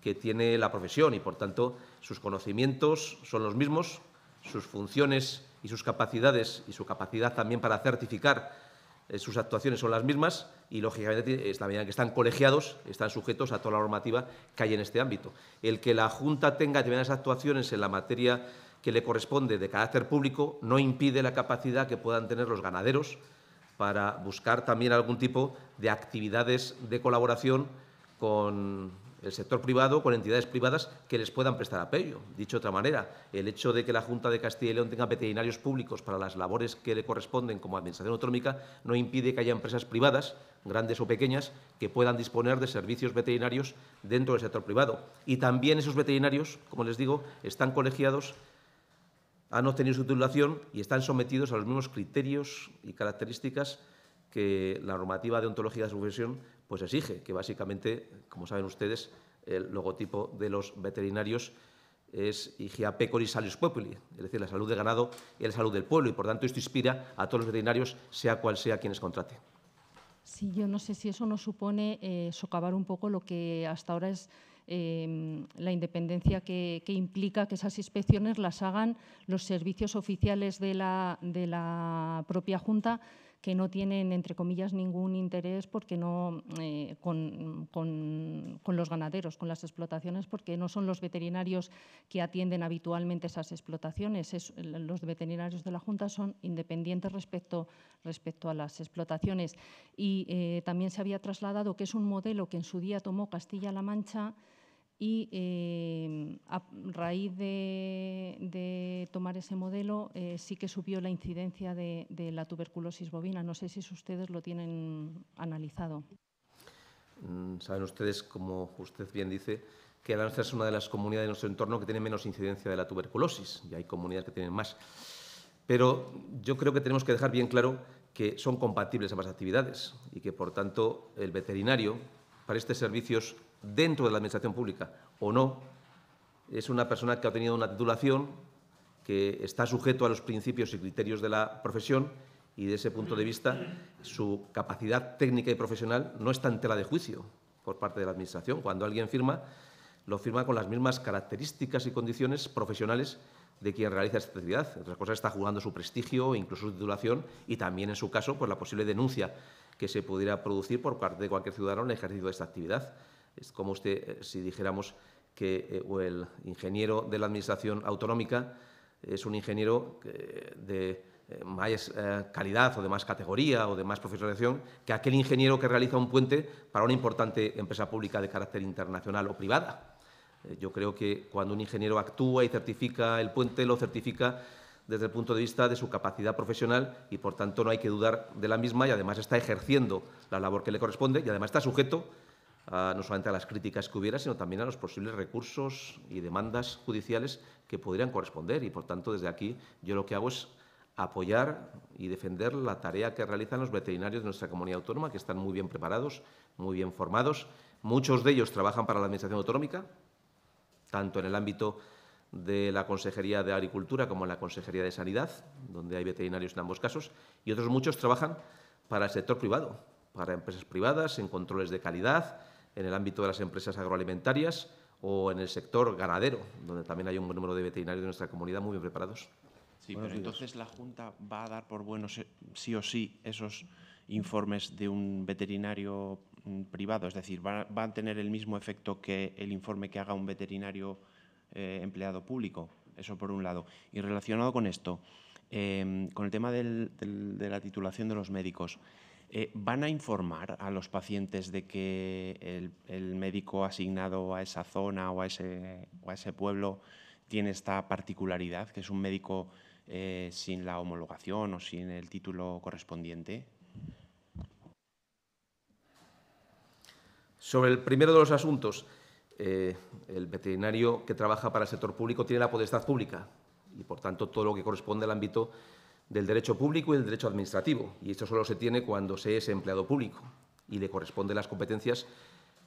que tiene la profesión y, por tanto, sus conocimientos son los mismos, sus funciones y sus capacidades y su capacidad también para certificar eh, sus actuaciones son las mismas y, lógicamente, es la medida que están colegiados, están sujetos a toda la normativa que hay en este ámbito. El que la Junta tenga determinadas actuaciones en la materia que le corresponde de carácter público no impide la capacidad que puedan tener los ganaderos para buscar también algún tipo de actividades de colaboración con el sector privado, con entidades privadas que les puedan prestar apoyo. Dicho de otra manera, el hecho de que la Junta de Castilla y León tenga veterinarios públicos para las labores que le corresponden como Administración Autonómica no impide que haya empresas privadas, grandes o pequeñas, que puedan disponer de servicios veterinarios dentro del sector privado. Y también esos veterinarios, como les digo, están colegiados han obtenido su titulación y están sometidos a los mismos criterios y características que la normativa de ontología de su profesión pues exige, que básicamente, como saben ustedes, el logotipo de los veterinarios es Higia Pecoris Salus Populi, es decir, la salud del ganado y la salud del pueblo, y por tanto esto inspira a todos los veterinarios, sea cual sea quienes contrate. Sí, yo no sé si eso no supone eh, socavar un poco lo que hasta ahora es Em, la independencia que, implica que esas inspecciones las hagan los servicios oficiales de la, propia Junta que no tienen, entre comillas, ningún interés porque no, eh, con, los ganaderos, con las explotaciones, porque no son los veterinarios que atienden habitualmente esas explotaciones. los veterinarios de la Junta son independientes respecto, respecto a las explotaciones. Y eh, también se había trasladado que es un modelo que en su día tomó Castilla-La Mancha y eh, a raíz de, tomar ese modelo eh, sí que subió la incidencia de, la tuberculosis bovina. No sé si ustedes lo tienen analizado. Mm, saben ustedes, como usted bien dice, que nuestra es una de las comunidades de nuestro entorno que tiene menos incidencia de la tuberculosis y hay comunidades que tienen más. Pero yo creo que tenemos que dejar bien claro que son compatibles ambas actividades y que, por tanto, el veterinario para estos servicios dentro de la administración pública o no, es una persona que ha tenido una titulación, que está sujeto a los principios y criterios de la profesión y de ese punto de vista su capacidad técnica y profesional no está en tela de juicio por parte de la Administración. Cuando alguien firma, lo firma con las mismas características y condiciones profesionales de quien realiza esta actividad. Otra cosa está jugando su prestigio, incluso su titulación y también, en su caso, pues, la posible denuncia que se pudiera producir por parte de cualquier ciudadano en el ejercicio de esta actividad. Es como usted, eh, si dijéramos que eh, el ingeniero de la Administración Autonómica eh, es un ingeniero de más calidad o de más categoría o de más profesionalización que aquel ingeniero que realiza un puente para una importante empresa pública de carácter internacional o privada. Yo creo que cuando un ingeniero actúa y certifica el puente, lo certifica desde el punto de vista de su capacidad profesional y, por tanto, no hay que dudar de la misma y, además, está ejerciendo la labor que le corresponde y, además, está sujeto no solamente a las críticas que hubiera, sino también a los posibles recursos y demandas judiciales que podrían corresponder. Y por tanto, desde aquí yo lo que hago es apoyar y defender la tarea que realizan los veterinarios de nuestra comunidad autónoma, que están muy bien preparados, muy bien formados. Muchos de ellos trabajan para la Administración Autonómica, tanto en el ámbito de la Consejería de Agricultura como en la Consejería de Sanidad, donde hay veterinarios en ambos casos, y otros muchos trabajan para el sector privado, para empresas privadas, en controles de calidad, en el ámbito de las empresas agroalimentarias o en el sector ganadero, donde también hay un número de veterinarios de nuestra comunidad muy bien preparados. Sí, pero entonces la Junta va a dar por buenos sí o sí esos informes de un veterinario mm, privado, es decir, ¿va, a tener el mismo efecto que el informe que haga un veterinario eh, empleado público, eso por un lado. Y relacionado con esto, em, con el tema de la titulación de los médicos, eh, ¿van a informar a los pacientes de que el, médico asignado a esa zona o a ese, pueblo tiene esta particularidad, que es un médico eh, sin la homologación o sin el título correspondiente? Sobre el primero de los asuntos, eh, el veterinario que trabaja para el sector público tiene la potestad pública y, por tanto, todo lo que corresponde al ámbito del derecho público y del derecho administrativo, y esto solo se tiene cuando se es empleado público y le corresponden las competencias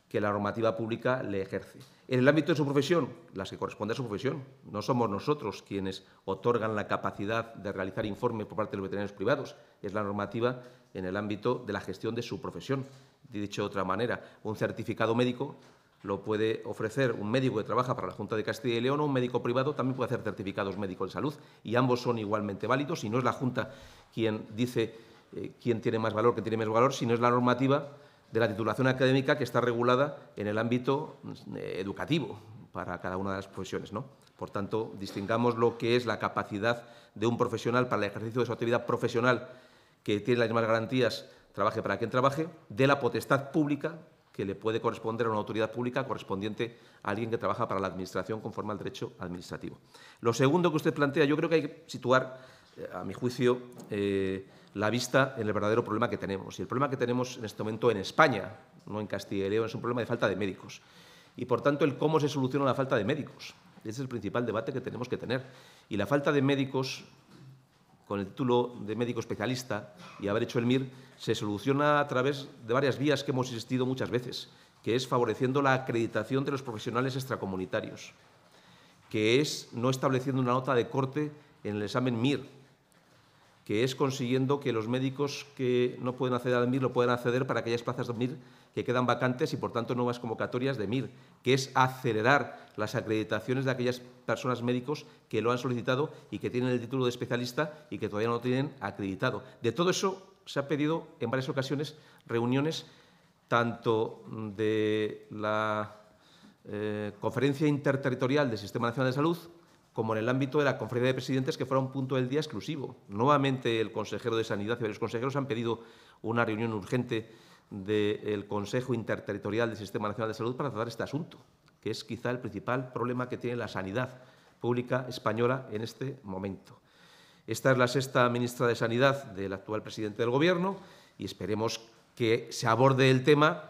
que la normativa pública le ejerce. En el ámbito de su profesión, las que corresponde a su profesión, no somos nosotros quienes otorgan la capacidad de realizar informes por parte de los veterinarios privados, es la normativa en el ámbito de la gestión de su profesión. Dicho de otra manera, un certificado médico lo puede ofrecer un médico que trabaja para la Junta de Castilla y León o un médico privado también puede hacer certificados médicos de salud y ambos son igualmente válidos y no es la Junta quien dice eh, quién tiene más valor, quién tiene menos valor, sino es la normativa de la titulación académica que está regulada en el ámbito mm, eh, educativo para cada una de las profesiones. ¿no? Por tanto, distingamos lo que es la capacidad de un profesional para el ejercicio de su actividad profesional que tiene las mismas garantías, trabaje para quien trabaje, de la potestad pública que le puede corresponder a una autoridad pública correspondiente a alguien que trabaja para la Administración conforme al derecho administrativo. Lo segundo que usted plantea, yo creo que hay que situar, eh, a mi juicio, eh, la vista en el verdadero problema que tenemos. Y el problema que tenemos en este momento en España, no en Castilla y León, es un problema de falta de médicos. Y, por tanto, el cómo se soluciona la falta de médicos. Ese es el principal debate que tenemos que tener. Y la falta de médicos con el título de médico especialista y haber hecho el MIR, se soluciona a través de varias vías que hemos insistido muchas veces, que es favoreciendo la acreditación de los profesionales extracomunitarios, que es no estableciendo una nota de corte en el examen MIR, que es consiguiendo que los médicos que no pueden acceder al MIR lo puedan acceder para aquellas plazas de MIR que quedan vacantes y, por tanto, nuevas convocatorias de MIR, que es acelerar las acreditaciones de aquellas personas médicos que lo han solicitado y que tienen el título de especialista y que todavía no lo tienen acreditado. De todo eso se ha pedido en varias ocasiones reuniones tanto de la eh, Conferencia Interterritorial del Sistema Nacional de Salud como en el ámbito de la conferencia de presidentes, que fuera un punto del día exclusivo. Nuevamente el consejero de Sanidad y varios consejeros han pedido una reunión urgente del Consejo Interterritorial del Sistema Nacional de Salud para tratar este asunto, que es quizá el principal problema que tiene la sanidad pública española en este momento. Esta es la sexta ministra de Sanidad del actual presidente del Gobierno y esperemos que se aborde el tema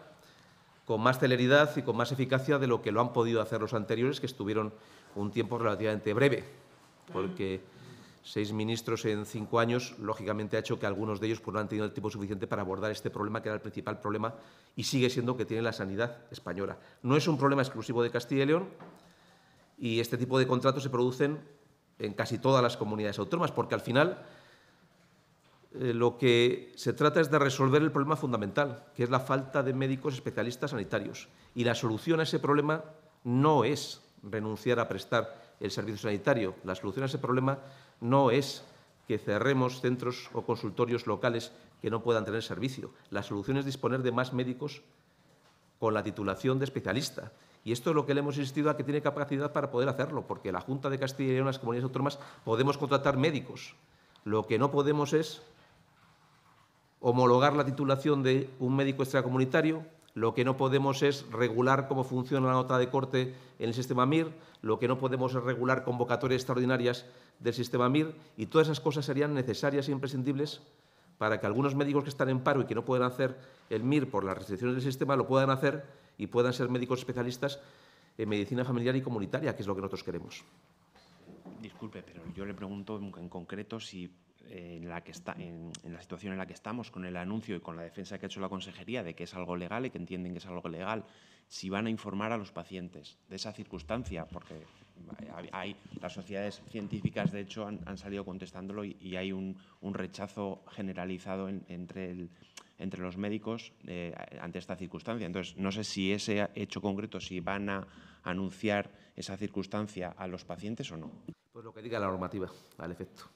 con más celeridad y con más eficacia de lo que lo han podido hacer los anteriores, que estuvieron un tiempo relativamente breve, porque seis ministros en cinco años, lógicamente, ha hecho que algunos de ellos pues, no han tenido el tiempo suficiente para abordar este problema, que era el principal problema y sigue siendo que tiene la sanidad española. No es un problema exclusivo de Castilla y León y este tipo de contratos se producen en casi todas las comunidades autónomas, porque al final eh, lo que se trata es de resolver el problema fundamental, que es la falta de médicos especialistas sanitarios. Y la solución a ese problema no es renunciar a prestar el servicio sanitario. La solución a ese problema no es que cerremos centros o consultorios locales que no puedan tener servicio. La solución es disponer de más médicos con la titulación de especialista. Y esto es lo que le hemos insistido a que tiene capacidad para poder hacerlo, porque la Junta de Castilla y León, las comunidades autónomas, podemos contratar médicos. Lo que no podemos es homologar la titulación de un médico extracomunitario lo que no podemos es regular cómo funciona la nota de corte en el sistema MIR, lo que no podemos es regular convocatorias extraordinarias del sistema MIR y todas esas cosas serían necesarias e imprescindibles para que algunos médicos que están en paro y que no pueden hacer el MIR por las restricciones del sistema lo puedan hacer y puedan ser médicos especialistas en medicina familiar y comunitaria, que es lo que nosotros queremos. Disculpe, pero yo le pregunto en concreto si eh, en la, que en, la situación en la que estamos, con el anuncio y con la defensa que ha hecho la Consejería de que es algo legal y que entienden que es algo legal, si van a informar a los pacientes de esa circunstancia, porque hay, las sociedades científicas, de hecho, han, salido contestándolo y, hay un, rechazo generalizado entre, los médicos eh, ante esta circunstancia. Entonces, no sé si ese hecho concreto, si van a anunciar esa circunstancia a los pacientes o no. Pues lo que diga la normativa, al efecto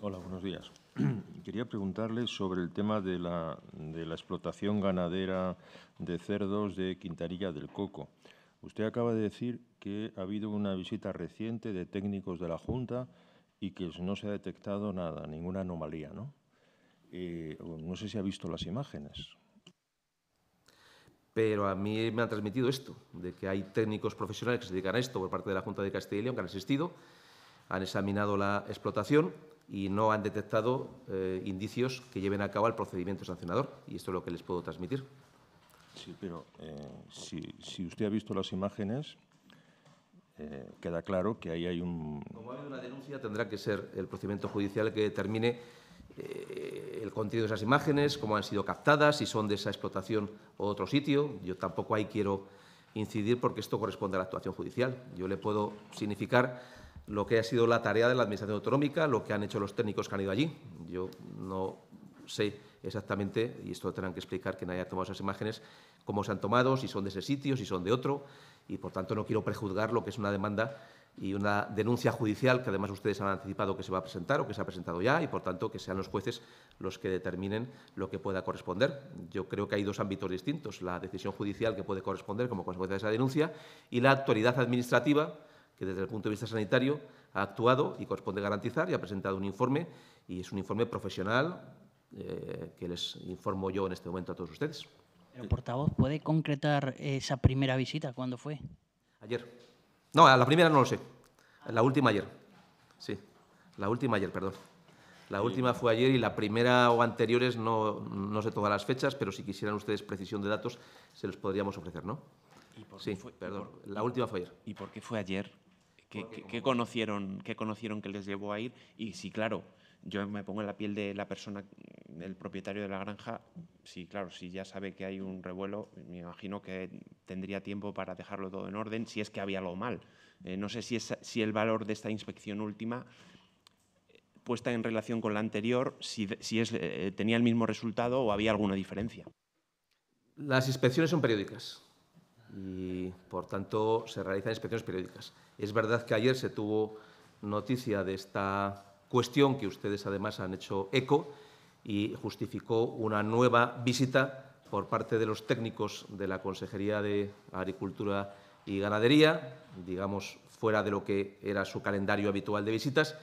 hola, buenos días. Quería preguntarle sobre el tema de la, de la explotación ganadera de cerdos de quintarilla, del Coco. Usted acaba de decir que ha habido una visita reciente de técnicos de la Junta y que no se ha detectado nada, ninguna anomalía, ¿no? Eh, no sé si ha visto las imágenes. Pero a mí me han transmitido esto, de que hay técnicos profesionales que se dedican a esto por parte de la Junta de Castilla y León, que han asistido, han examinado la explotación y no han detectado eh, indicios que lleven a cabo el procedimiento sancionador. Y esto es lo que les puedo transmitir. Sí, pero eh, si, usted ha visto las imágenes, eh, queda claro que ahí hay un... Como hay una denuncia, tendrá que ser el procedimiento judicial que determine el contenido de esas imágenes, cómo han sido captadas, si son de esa explotación o otro sitio. Yo tampoco ahí quiero incidir porque esto corresponde a la actuación judicial. Yo le puedo significar lo que ha sido la tarea de la Administración Autonómica, lo que han hecho los técnicos que han ido allí. Yo no sé exactamente, y esto tendrán que explicar quien haya tomado esas imágenes, cómo se han tomado, si son de ese sitio, si son de otro, y por tanto no quiero prejuzgar lo que es una demanda y una denuncia judicial que además ustedes han anticipado que se va a presentar o que se ha presentado ya y por tanto que sean los jueces los que determinen lo que pueda corresponder. Yo creo que hay dos ámbitos distintos, la decisión judicial que puede corresponder como consecuencia de esa denuncia y la actualidad administrativa que desde el punto de vista sanitario ha actuado y corresponde garantizar y ha presentado un informe y es un informe profesional eh, que les informo yo en este momento a todos ustedes. Pero, portavoz, ¿puede concretar esa primera visita? ¿Cuándo fue? Ayer. No, a la primera no lo sé. La última ayer. Sí, la última ayer, perdón. La última fue ayer y la primera o anteriores, no, no sé todas las fechas, pero si quisieran ustedes precisión de datos, se los podríamos ofrecer, ¿no? sí, perdón. la última fue ayer. ¿Y por qué fue ayer? ¿Qué, conocieron, conocieron que les llevó a ir? Y sí, claro, yo me pongo en la piel de la persona, el propietario de la granja, sí, claro, si ya sabe que hay un revuelo, me imagino que tendría tiempo para dejarlo todo en orden, si es que había algo mal. Eh, no sé si, es, si el valor de esta inspección última, eh, puesta en relación con la anterior, si, si es, eh, tenía el mismo resultado o había alguna diferencia. Las inspecciones son periódicas y por tanto se realizan inspecciones periódicas. Es verdad que ayer se tuvo noticia de esta cuestión que ustedes además han hecho eco y justificó una nueva visita por parte de los técnicos de la Consejería de Agricultura y Ganadería, digamos fuera de lo que era su calendario habitual de visitas,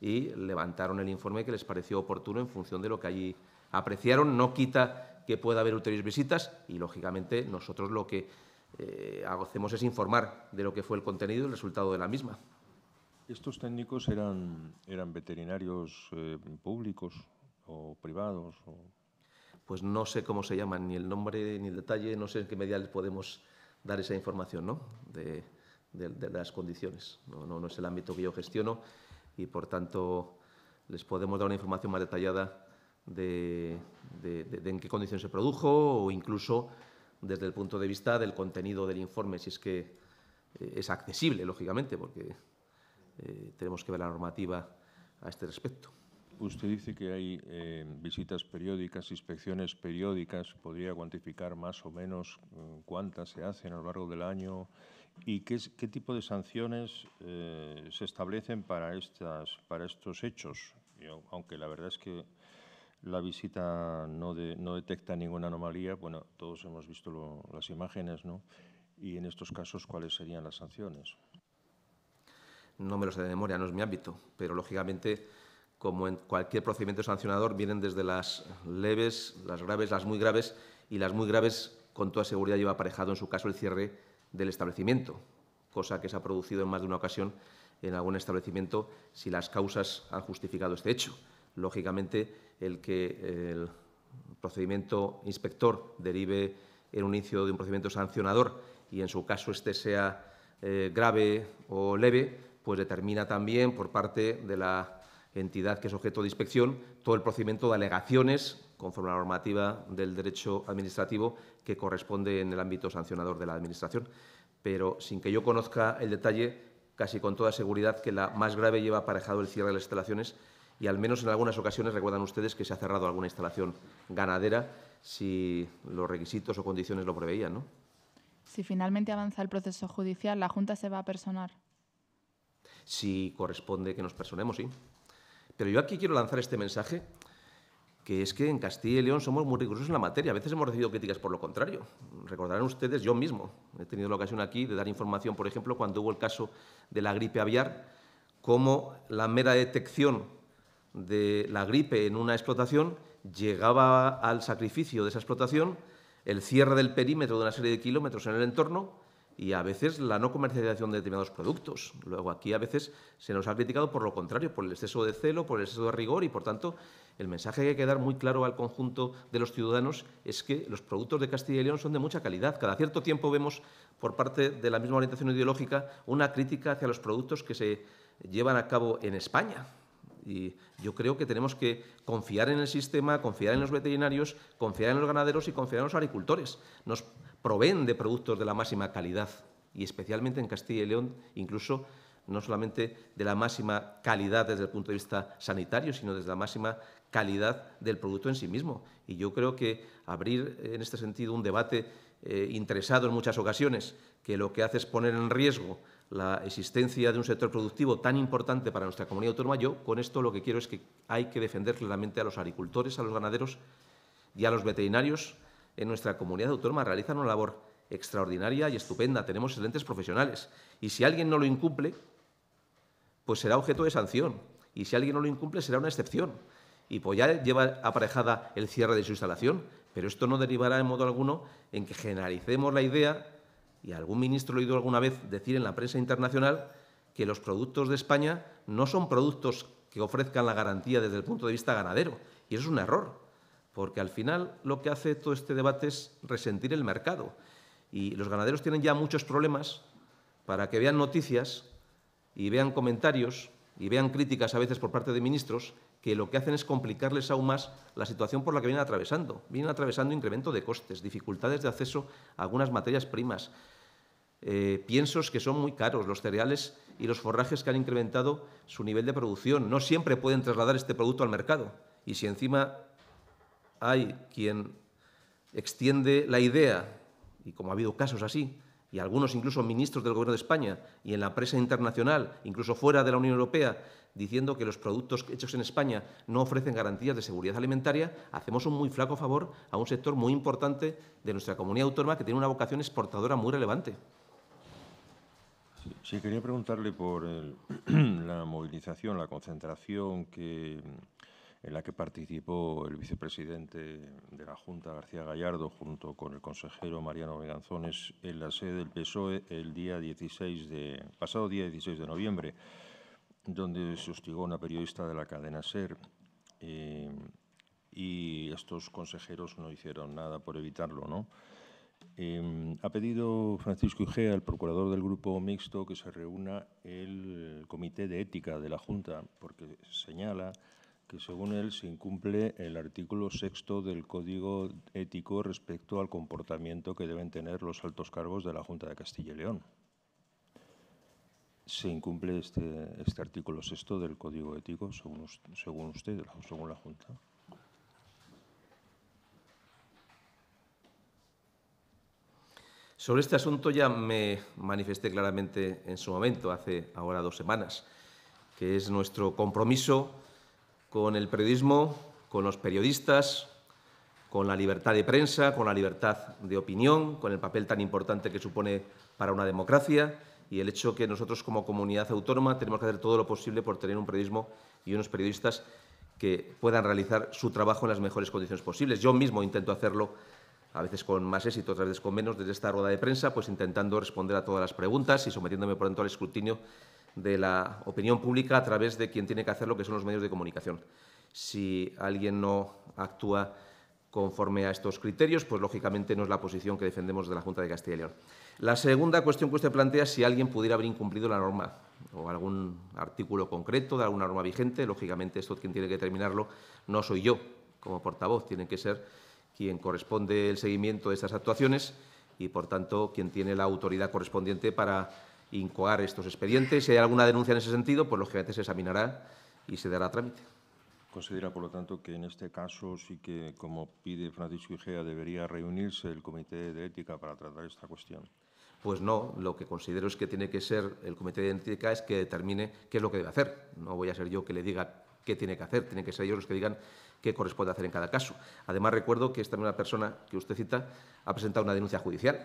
y levantaron el informe que les pareció oportuno en función de lo que allí apreciaron. No quita que pueda haber ulteriores visitas y, lógicamente, nosotros lo que eh, hacemos es informar de lo que fue el contenido y el resultado de la misma. ¿Estos técnicos eran, eran veterinarios eh, públicos o privados? Pues no sé cómo se llaman, ni el nombre ni el detalle, no sé en qué medida les podemos dar esa información ¿no? de, las condiciones. No, no, es el ámbito que yo gestiono y, por tanto, les podemos dar una información más detallada de, de en qué condiciones se produjo o incluso desde el punto de vista del contenido del informe, si es que eh, es accesible, lógicamente, porque eh, tenemos que ver la normativa a este respecto. Usted dice que hay eh, visitas periódicas, inspecciones periódicas. ¿Podría cuantificar más o menos mm, cuántas se hacen a lo largo del año? ¿Y qué, tipo de sanciones se establecen para, estas, para estos hechos? aunque la verdad es que la visita no, detecta ninguna anomalía, bueno, todos hemos visto las imágenes, ¿no? Y en estos casos, ¿cuáles serían las sanciones? No me lo sé de memoria, no es mi ámbito, pero lógicamente, como en cualquier procedimiento sancionador, vienen desde las leves, las graves, las muy graves, y las muy graves, con toda seguridad, lleva aparejado en su caso el cierre del establecimiento, cosa que se ha producido en más de una ocasión en algún establecimiento si las causas han justificado este hecho lógicamente, el que el procedimiento inspector derive en un inicio de un procedimiento sancionador y, en su caso, este sea eh, grave o leve, pues determina también por parte de la entidad que es objeto de inspección todo el procedimiento de alegaciones conforme a la normativa del derecho administrativo que corresponde en el ámbito sancionador de la Administración. Pero sin que yo conozca el detalle, casi con toda seguridad que la más grave lleva aparejado el cierre de las instalaciones y al menos en algunas ocasiones recuerdan ustedes que se ha cerrado alguna instalación ganadera si los requisitos o condiciones lo preveían, ¿no? Si finalmente avanza el proceso judicial, la Junta se va a personar. Si corresponde que nos personemos, sí. Pero yo aquí quiero lanzar este mensaje, que es que en Castilla y León somos muy rigurosos en la materia. A veces hemos recibido críticas por lo contrario. Recordarán ustedes, yo mismo he tenido la ocasión aquí de dar información, por ejemplo, cuando hubo el caso de la gripe aviar, cómo la mera detección de la gripe en una explotación llegaba al sacrificio de esa explotación el cierre del perímetro de una serie de kilómetros en el entorno y a veces la no comercialización de determinados productos. Luego aquí a veces se nos ha criticado por lo contrario, por el exceso de celo, por el exceso de rigor y por tanto el mensaje que hay que dar muy claro al conjunto de los ciudadanos es que los productos de Castilla y León son de mucha calidad. Cada cierto tiempo vemos por parte de la misma orientación ideológica una crítica hacia los productos que se llevan a cabo en España. Y yo creo que tenemos que confiar en el sistema, confiar en los veterinarios, confiar en los ganaderos y confiar en los agricultores. Nos proveen de productos de la máxima calidad y especialmente en Castilla y León, incluso no solamente de la máxima calidad desde el punto de vista sanitario, sino desde la máxima calidad del producto en sí mismo. Y yo creo que abrir en este sentido un debate eh, interesado en muchas ocasiones, que lo que hace es poner en riesgo la existencia de un sector productivo tan importante para nuestra comunidad autónoma, yo con esto lo que quiero es que hay que defender claramente a los agricultores, a los ganaderos y a los veterinarios en nuestra comunidad autónoma. Realizan una labor extraordinaria y estupenda, tenemos excelentes profesionales. Y si alguien no lo incumple, pues será objeto de sanción. Y si alguien no lo incumple, será una excepción. Y pues ya lleva aparejada el cierre de su instalación. Pero esto no derivará en modo alguno en que generalicemos la idea y algún ministro lo ha oído alguna vez decir en la prensa internacional que los productos de España no son productos que ofrezcan la garantía desde el punto de vista ganadero. Y eso es un error, porque al final lo que hace todo este debate es resentir el mercado. Y los ganaderos tienen ya muchos problemas para que vean noticias y vean comentarios y vean críticas a veces por parte de ministros que lo que hacen es complicarles aún más la situación por la que vienen atravesando. Vienen atravesando incremento de costes, dificultades de acceso a algunas materias primas, eh, pienso que son muy caros, los cereales y los forrajes que han incrementado su nivel de producción. No siempre pueden trasladar este producto al mercado. Y si encima hay quien extiende la idea, y como ha habido casos así, y algunos incluso ministros del Gobierno de España y en la prensa internacional, incluso fuera de la Unión Europea, diciendo que los productos hechos en España no ofrecen garantías de seguridad alimentaria, hacemos un muy flaco favor a un sector muy importante de nuestra comunidad autónoma que tiene una vocación exportadora muy relevante. Sí, quería preguntarle por la movilización, la concentración en la que participó el vicepresidente de la Junta, García Gallardo, junto con el consejero Mariano Beganzones, en la sede del PSOE el día 16 de, pasado día 16 de noviembre, donde se hostigó una periodista de la cadena SER. Eh, y estos consejeros no hicieron nada por evitarlo, ¿no? Em, ha pedido Francisco Igea, el procurador del grupo mixto, que se reúna el Comité de Ética de la Junta, porque señala que según él se incumple el artículo sexto del Código Ético respecto al comportamiento que deben tener los altos cargos de la Junta de Castilla y León. Se incumple este, este artículo sexto del Código Ético, según, según usted, según la Junta. Sobre este asunto ya me manifesté claramente en su momento, hace ahora dos semanas, que es nuestro compromiso con el periodismo, con los periodistas, con la libertad de prensa, con la libertad de opinión, con el papel tan importante que supone para una democracia y el hecho que nosotros como comunidad autónoma tenemos que hacer todo lo posible por tener un periodismo y unos periodistas que puedan realizar su trabajo en las mejores condiciones posibles. Yo mismo intento hacerlo a veces con más éxito, otras veces con menos, desde esta rueda de prensa, pues intentando responder a todas las preguntas y sometiéndome, por tanto, al escrutinio de la opinión pública a través de quien tiene que hacer lo que son los medios de comunicación. Si alguien no actúa conforme a estos criterios, pues lógicamente no es la posición que defendemos de la Junta de Castilla y León. La segunda cuestión que usted plantea es si alguien pudiera haber incumplido la norma o algún artículo concreto de alguna norma vigente. Lógicamente esto quien tiene que determinarlo no soy yo como portavoz, tiene que ser quien corresponde el seguimiento de estas actuaciones y, por tanto, quien tiene la autoridad correspondiente para incoar estos expedientes. Si hay alguna denuncia en ese sentido, pues lógicamente se examinará y se dará trámite. Considera, por lo tanto, que en este caso sí que, como pide Francisco Igea, debería reunirse el Comité de Ética para tratar esta cuestión. Pues no, lo que considero es que tiene que ser el Comité de Ética es que determine qué es lo que debe hacer. No voy a ser yo que le diga qué tiene que hacer, tienen que ser ellos los que digan que corresponde hacer en cada caso. Además, recuerdo que esta misma persona que usted cita ha presentado una denuncia judicial.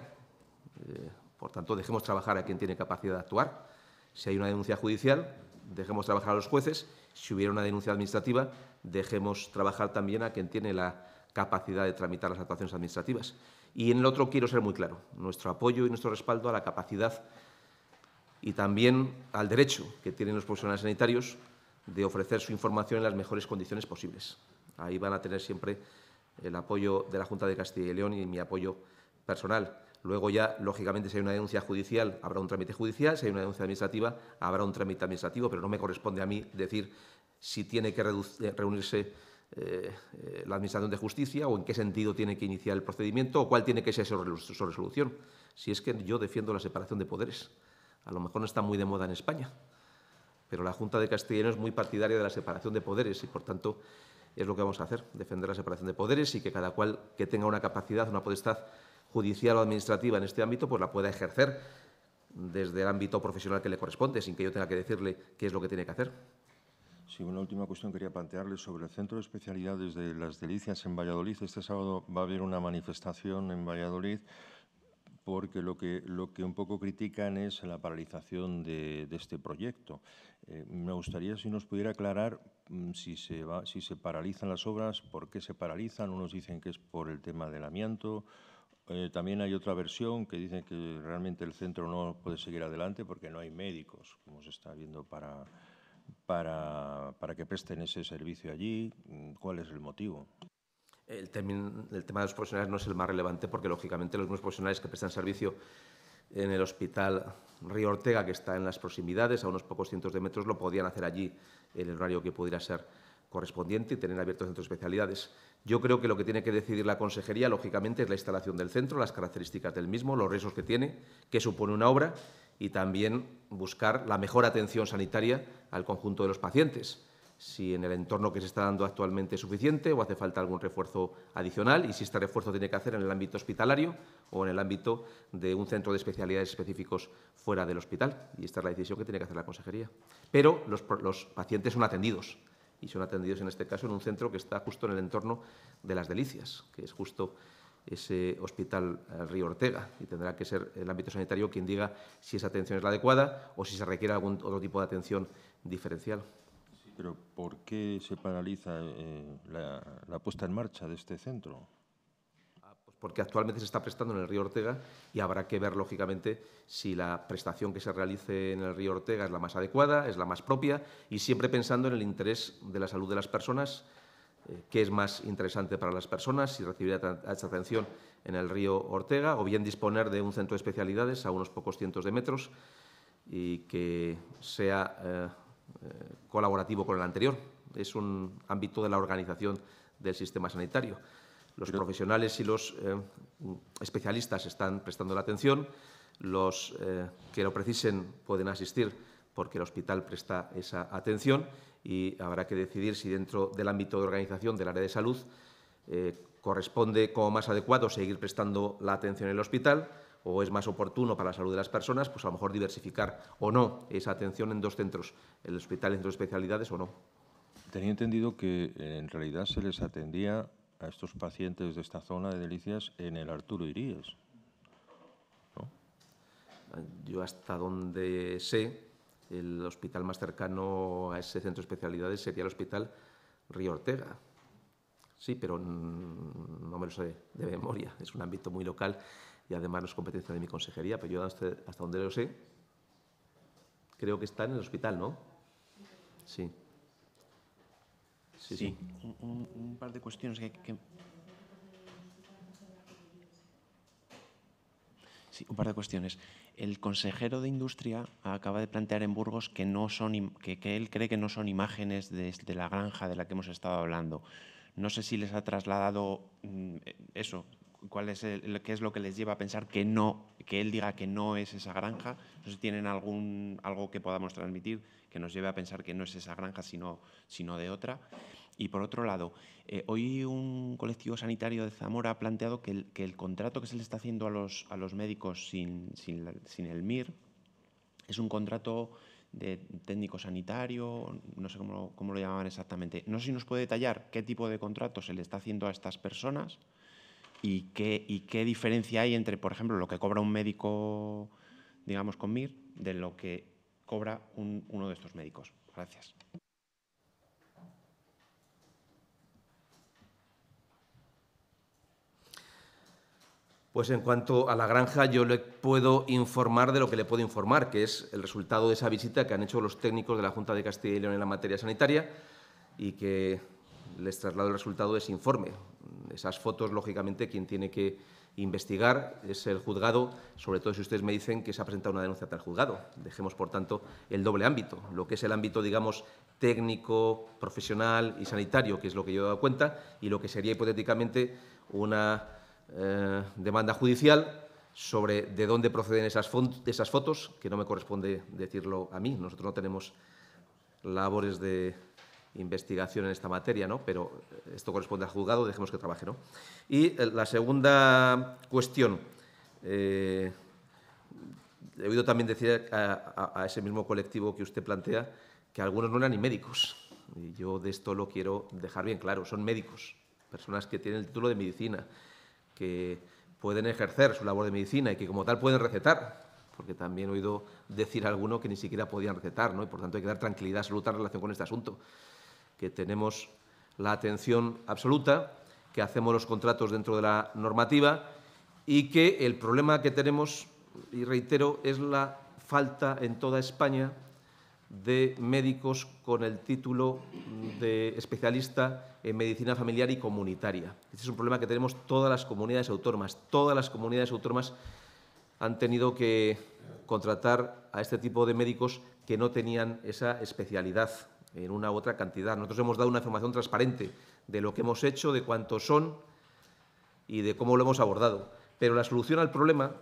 Eh, por tanto, dejemos trabajar a quien tiene capacidad de actuar. Si hay una denuncia judicial, dejemos trabajar a los jueces. Si hubiera una denuncia administrativa, dejemos trabajar también a quien tiene la capacidad de tramitar las actuaciones administrativas. Y en el otro quiero ser muy claro, nuestro apoyo y nuestro respaldo a la capacidad y también al derecho que tienen los profesionales sanitarios de ofrecer su información en las mejores condiciones posibles. Ahí van a tener siempre el apoyo de la Junta de Castilla y León y mi apoyo personal. Luego ya, lógicamente, si hay una denuncia judicial, habrá un trámite judicial, si hay una denuncia administrativa, habrá un trámite administrativo, pero no me corresponde a mí decir si tiene que eh, reunirse eh, la Administración de Justicia o en qué sentido tiene que iniciar el procedimiento o cuál tiene que ser su resolución. Si es que yo defiendo la separación de poderes. A lo mejor no está muy de moda en España, pero la Junta de Castilla y León es muy partidaria de la separación de poderes y, por tanto, es lo que vamos a hacer, defender la separación de poderes y que cada cual que tenga una capacidad, una potestad judicial o administrativa en este ámbito, pues la pueda ejercer desde el ámbito profesional que le corresponde, sin que yo tenga que decirle qué es lo que tiene que hacer. Sí, una última cuestión quería plantearle sobre el Centro de Especialidades de las Delicias en Valladolid. Este sábado va a haber una manifestación en Valladolid porque lo que, lo que un poco critican es la paralización de, este proyecto. Eh, me gustaría si nos pudiera aclarar mm, si se, va, si se paralizan las obras, por qué se paralizan. Unos dicen que es por el tema del amianto. Eh, también hay otra versión que dice que realmente el centro no puede seguir adelante porque no hay médicos, como se está viendo para, para, para que presten ese servicio allí. Mm, ¿Cuál es el motivo? el, tema de los profesionales no es el más relevante porque, lógicamente, los mismos profesionales que prestan servicio en el hospital Río Ortega, que está en las proximidades, a unos pocos cientos de metros, lo podían hacer allí en el horario que pudiera ser correspondiente y tener abiertos centros de especialidades. Yo creo que lo que tiene que decidir la consejería, lógicamente, es la instalación del centro, las características del mismo, los riesgos que tiene, qué supone una obra y también buscar la mejor atención sanitaria al conjunto de los pacientes si en el entorno que se está dando actualmente es suficiente o hace falta algún refuerzo adicional y si este refuerzo tiene que hacer en el ámbito hospitalario o en el ámbito de un centro de especialidades específicos fuera del hospital. Y esta es la decisión que tiene que hacer la Consejería. Pero los, pacientes son atendidos y son atendidos en este caso en un centro que está justo en el entorno de las Delicias, que es justo ese hospital eh, Río Ortega y tendrá que ser el ámbito sanitario quien diga si esa atención es la adecuada o si se requiere algún otro tipo de atención diferencial. Pero ¿por qué se paraliza eh, la, puesta en marcha de este centro? Ah, pues porque actualmente se está prestando en el río Ortega y habrá que ver, lógicamente, si la prestación que se realice en el río Ortega es la más adecuada, es la más propia y siempre pensando en el interés de la salud de las personas, eh, qué es más interesante para las personas, si recibir esta atención en el río Ortega o bien disponer de un centro de especialidades a unos pocos cientos de metros y que sea... Eh, eh, colaborativo con el anterior. Es un ámbito de la organización del sistema sanitario. Los profesionales y los eh, especialistas están prestando la atención. Los eh, que lo precisen pueden asistir porque el hospital presta esa atención y habrá que decidir si dentro del ámbito de organización del área de salud corresponde como más adecuado seguir prestando la atención en el hospital o es más oportuno para la salud de las personas, pues a lo mejor diversificar o no esa atención en dos centros, el hospital y centro de especialidades o no. Tenía entendido que eh, en realidad se les atendía a estos pacientes de esta zona de Delicias en el Arturo Irías. Yo hasta donde sé, el hospital más cercano a ese centro de especialidades sería el hospital Río Ortega. Sí, pero no me lo sé de memoria, es un ámbito muy local y además no es competencia de mi consejería, pero yo hasta, donde lo sé, creo que está en el hospital, ¿no? Sí. Sí, Un, par de cuestiones que, Sí, un par de cuestiones. El consejero de Industria acaba de plantear en Burgos que, no son, que, él cree que no son imágenes de, de, la granja de la que hemos estado hablando. No sé si les ha trasladado mm, eso, cuál es qué es lo que les lleva a pensar que no, que él diga que no es esa granja. No sé si tienen algún, algo que podamos transmitir que nos lleve a pensar que no es esa granja, sino, de otra. Y por otro lado, eh, hoy un colectivo sanitario de Zamora ha planteado que el, contrato que se le está haciendo a los, médicos sin, el MIR es un contrato de técnico sanitario, no sé cómo, cómo, lo llamaban exactamente. No sé si nos puede detallar qué tipo de contrato se le está haciendo a estas personas ¿Y qué, diferencia hay entre, por ejemplo, lo que cobra un médico, digamos, con MIR, de lo que cobra uno de estos médicos? Gracias. Pues en cuanto a la granja, yo le puedo informar de lo que le puedo informar, que es el resultado de esa visita que han hecho los técnicos de la Junta de Castilla y León en la materia sanitaria y que les traslado el resultado de ese informe. Esas fotos, lógicamente, quien tiene que investigar es el juzgado, sobre todo si ustedes me dicen que se ha presentado una denuncia ante el juzgado. Dejemos, por tanto, el doble ámbito, lo que es el ámbito, digamos, técnico, profesional y sanitario, que es lo que yo he dado cuenta, y lo que sería hipotéticamente una eh, demanda judicial sobre de dónde proceden esas fotos, que no me corresponde decirlo a mí. Nosotros no tenemos labores de investigación en esta materia, ¿no? pero eh, esto corresponde al juzgado, dejemos que trabaje. ¿no? Y eh, la segunda cuestión, eh, he oído también decir a, ese mismo colectivo que usted plantea que algunos no eran ni médicos. Y yo de esto lo quiero dejar bien claro, son médicos, personas que tienen el título de medicina, que pueden ejercer su labor de medicina y que como tal pueden recetar, porque también he oído decir a alguno que ni siquiera podían recetar, ¿no? y por tanto hay que dar tranquilidad absoluta en relación con este asunto que tenemos la atención absoluta, que hacemos los contratos dentro de la normativa y que el problema que tenemos, y reitero, es la falta en toda España de médicos con el título de especialista en medicina familiar y comunitaria. Este es un problema que tenemos todas las comunidades autónomas. Todas las comunidades autónomas han tenido que contratar a este tipo de médicos que no tenían esa especialidad en una u otra cantidad. Nosotros hemos dado una información transparente de lo que hemos hecho, de cuántos son y de cómo lo hemos abordado. Pero la solución al problema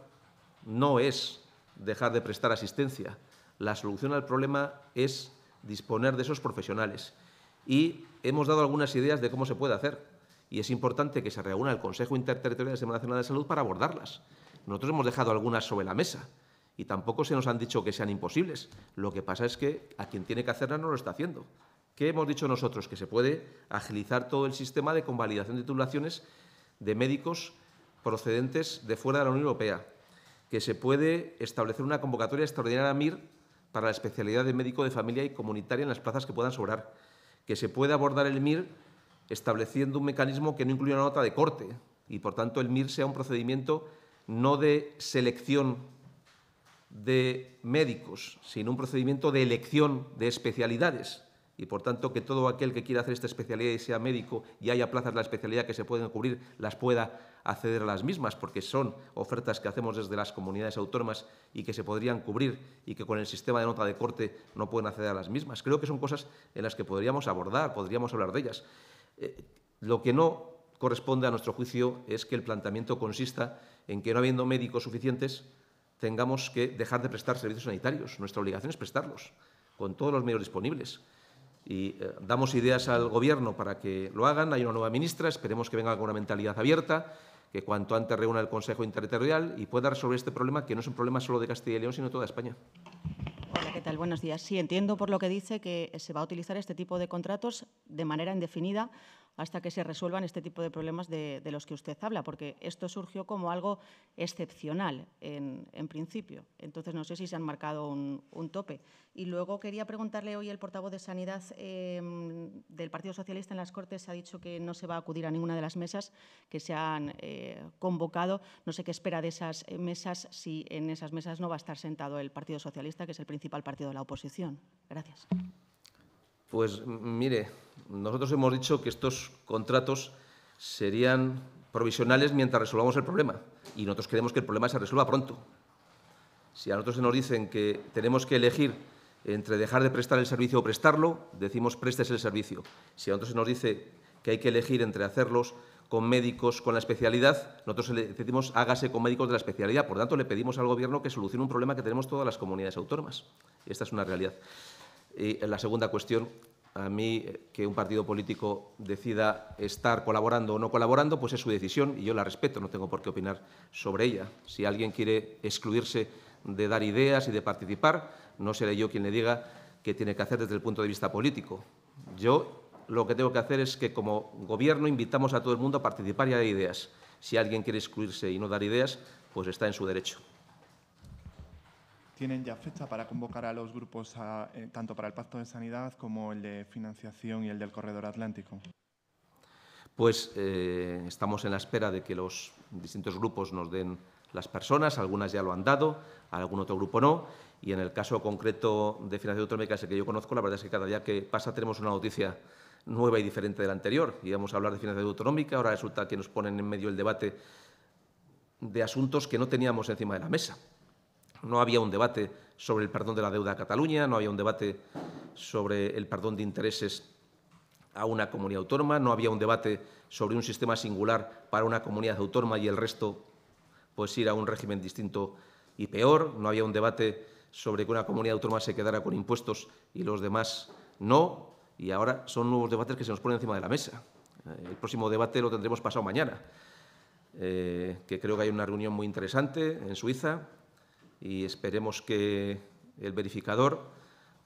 no es dejar de prestar asistencia. La solución al problema es disponer de esos profesionales. Y hemos dado algunas ideas de cómo se puede hacer. Y es importante que se reúna el Consejo Interterritorial de Semana Nacional de Salud para abordarlas. Nosotros hemos dejado algunas sobre la mesa y tampoco se nos han dicho que sean imposibles. Lo que pasa es que a quien tiene que hacerla no lo está haciendo. ¿Qué hemos dicho nosotros? Que se puede agilizar todo el sistema de convalidación de titulaciones de médicos procedentes de fuera de la Unión Europea, que se puede establecer una convocatoria extraordinaria MIR para la especialidad de médico de familia y comunitaria en las plazas que puedan sobrar, que se puede abordar el MIR estableciendo un mecanismo que no incluya una nota de corte y, por tanto, el MIR sea un procedimiento no de selección de médicos, sino un procedimiento de elección de especialidades. Y por tanto, que todo aquel que quiera hacer esta especialidad y sea médico y haya plazas de la especialidad que se pueden cubrir, las pueda acceder a las mismas, porque son ofertas que hacemos desde las comunidades autónomas y que se podrían cubrir y que con el sistema de nota de corte no pueden acceder a las mismas. Creo que son cosas en las que podríamos abordar, podríamos hablar de ellas. Eh, lo que no corresponde a nuestro juicio es que el planteamiento consista en que no habiendo médicos suficientes, tengamos que dejar de prestar servicios sanitarios. Nuestra obligación es prestarlos con todos los medios disponibles. Y eh, damos ideas al Gobierno para que lo hagan. Hay una nueva ministra, esperemos que venga con una mentalidad abierta, que cuanto antes reúna el Consejo Interterritorial y pueda resolver este problema, que no es un problema solo de Castilla y León, sino de toda España. Hola, ¿qué tal? Buenos días. Sí, entiendo por lo que dice que se va a utilizar este tipo de contratos de manera indefinida hasta que se resuelvan este tipo de problemas de, los que usted habla, porque esto surgió como algo excepcional en, principio. Entonces, no sé si se han marcado un, tope. Y luego quería preguntarle hoy el portavoz de Sanidad em, del Partido Socialista en las Cortes ha dicho que no se va a acudir a ninguna de las mesas que se han eh, convocado. No sé qué espera de esas eh, mesas, si en esas mesas no va a estar sentado el Partido Socialista, que es el principal partido de la oposición. Gracias. Pues mire, nosotros hemos dicho que estos contratos serían provisionales mientras resolvamos el problema y nosotros queremos que el problema se resuelva pronto. Si a nosotros se nos dicen que tenemos que elegir entre dejar de prestar el servicio o prestarlo, decimos préstese el servicio. Si a nosotros se nos dice que hay que elegir entre hacerlos con médicos con la especialidad, nosotros decimos hágase con médicos de la especialidad. Por tanto, le pedimos al Gobierno que solucione un problema que tenemos todas las comunidades autónomas. Esta es una realidad. Y la segunda cuestión, a mí eh, que un partido político decida estar colaborando o no colaborando, pues es su decisión y yo la respeto, no tengo por qué opinar sobre ella. Si alguien quiere excluirse de dar ideas y de participar, no seré yo quien le diga qué tiene que hacer desde el punto de vista político. Yo lo que tengo que hacer es que como gobierno invitamos a todo el mundo a participar y a dar ideas. Si alguien quiere excluirse y no dar ideas, pues está en su derecho tienen ya fecha para convocar a los grupos eh, tanto para el Pacto de Sanidad como el de Financiación y el del Corredor Atlántico? Pues eh, estamos en la espera de que los distintos grupos nos den las personas, algunas ya lo han dado, algún otro grupo no, y en el caso concreto de financiación autonómica, ese que yo conozco, la verdad es que cada día que pasa tenemos una noticia nueva y diferente de la anterior. Íbamos a hablar de financiación autonómica, ahora resulta que nos ponen en medio el debate de asuntos que no teníamos encima de la mesa. No había un debate sobre el perdón de la deuda a Cataluña, no había un debate sobre el perdón de intereses a una comunidad autónoma, no había un debate sobre un sistema singular para una comunidad autónoma y el resto pues ir a un régimen distinto y peor, no había un debate sobre que una comunidad autónoma se quedara con impuestos y los demás no, y ahora son nuevos debates que se nos ponen encima de la mesa. Eh, el próximo debate lo tendremos pasado mañana, eh, que creo que hay una reunión muy interesante en Suiza, y esperemos que el verificador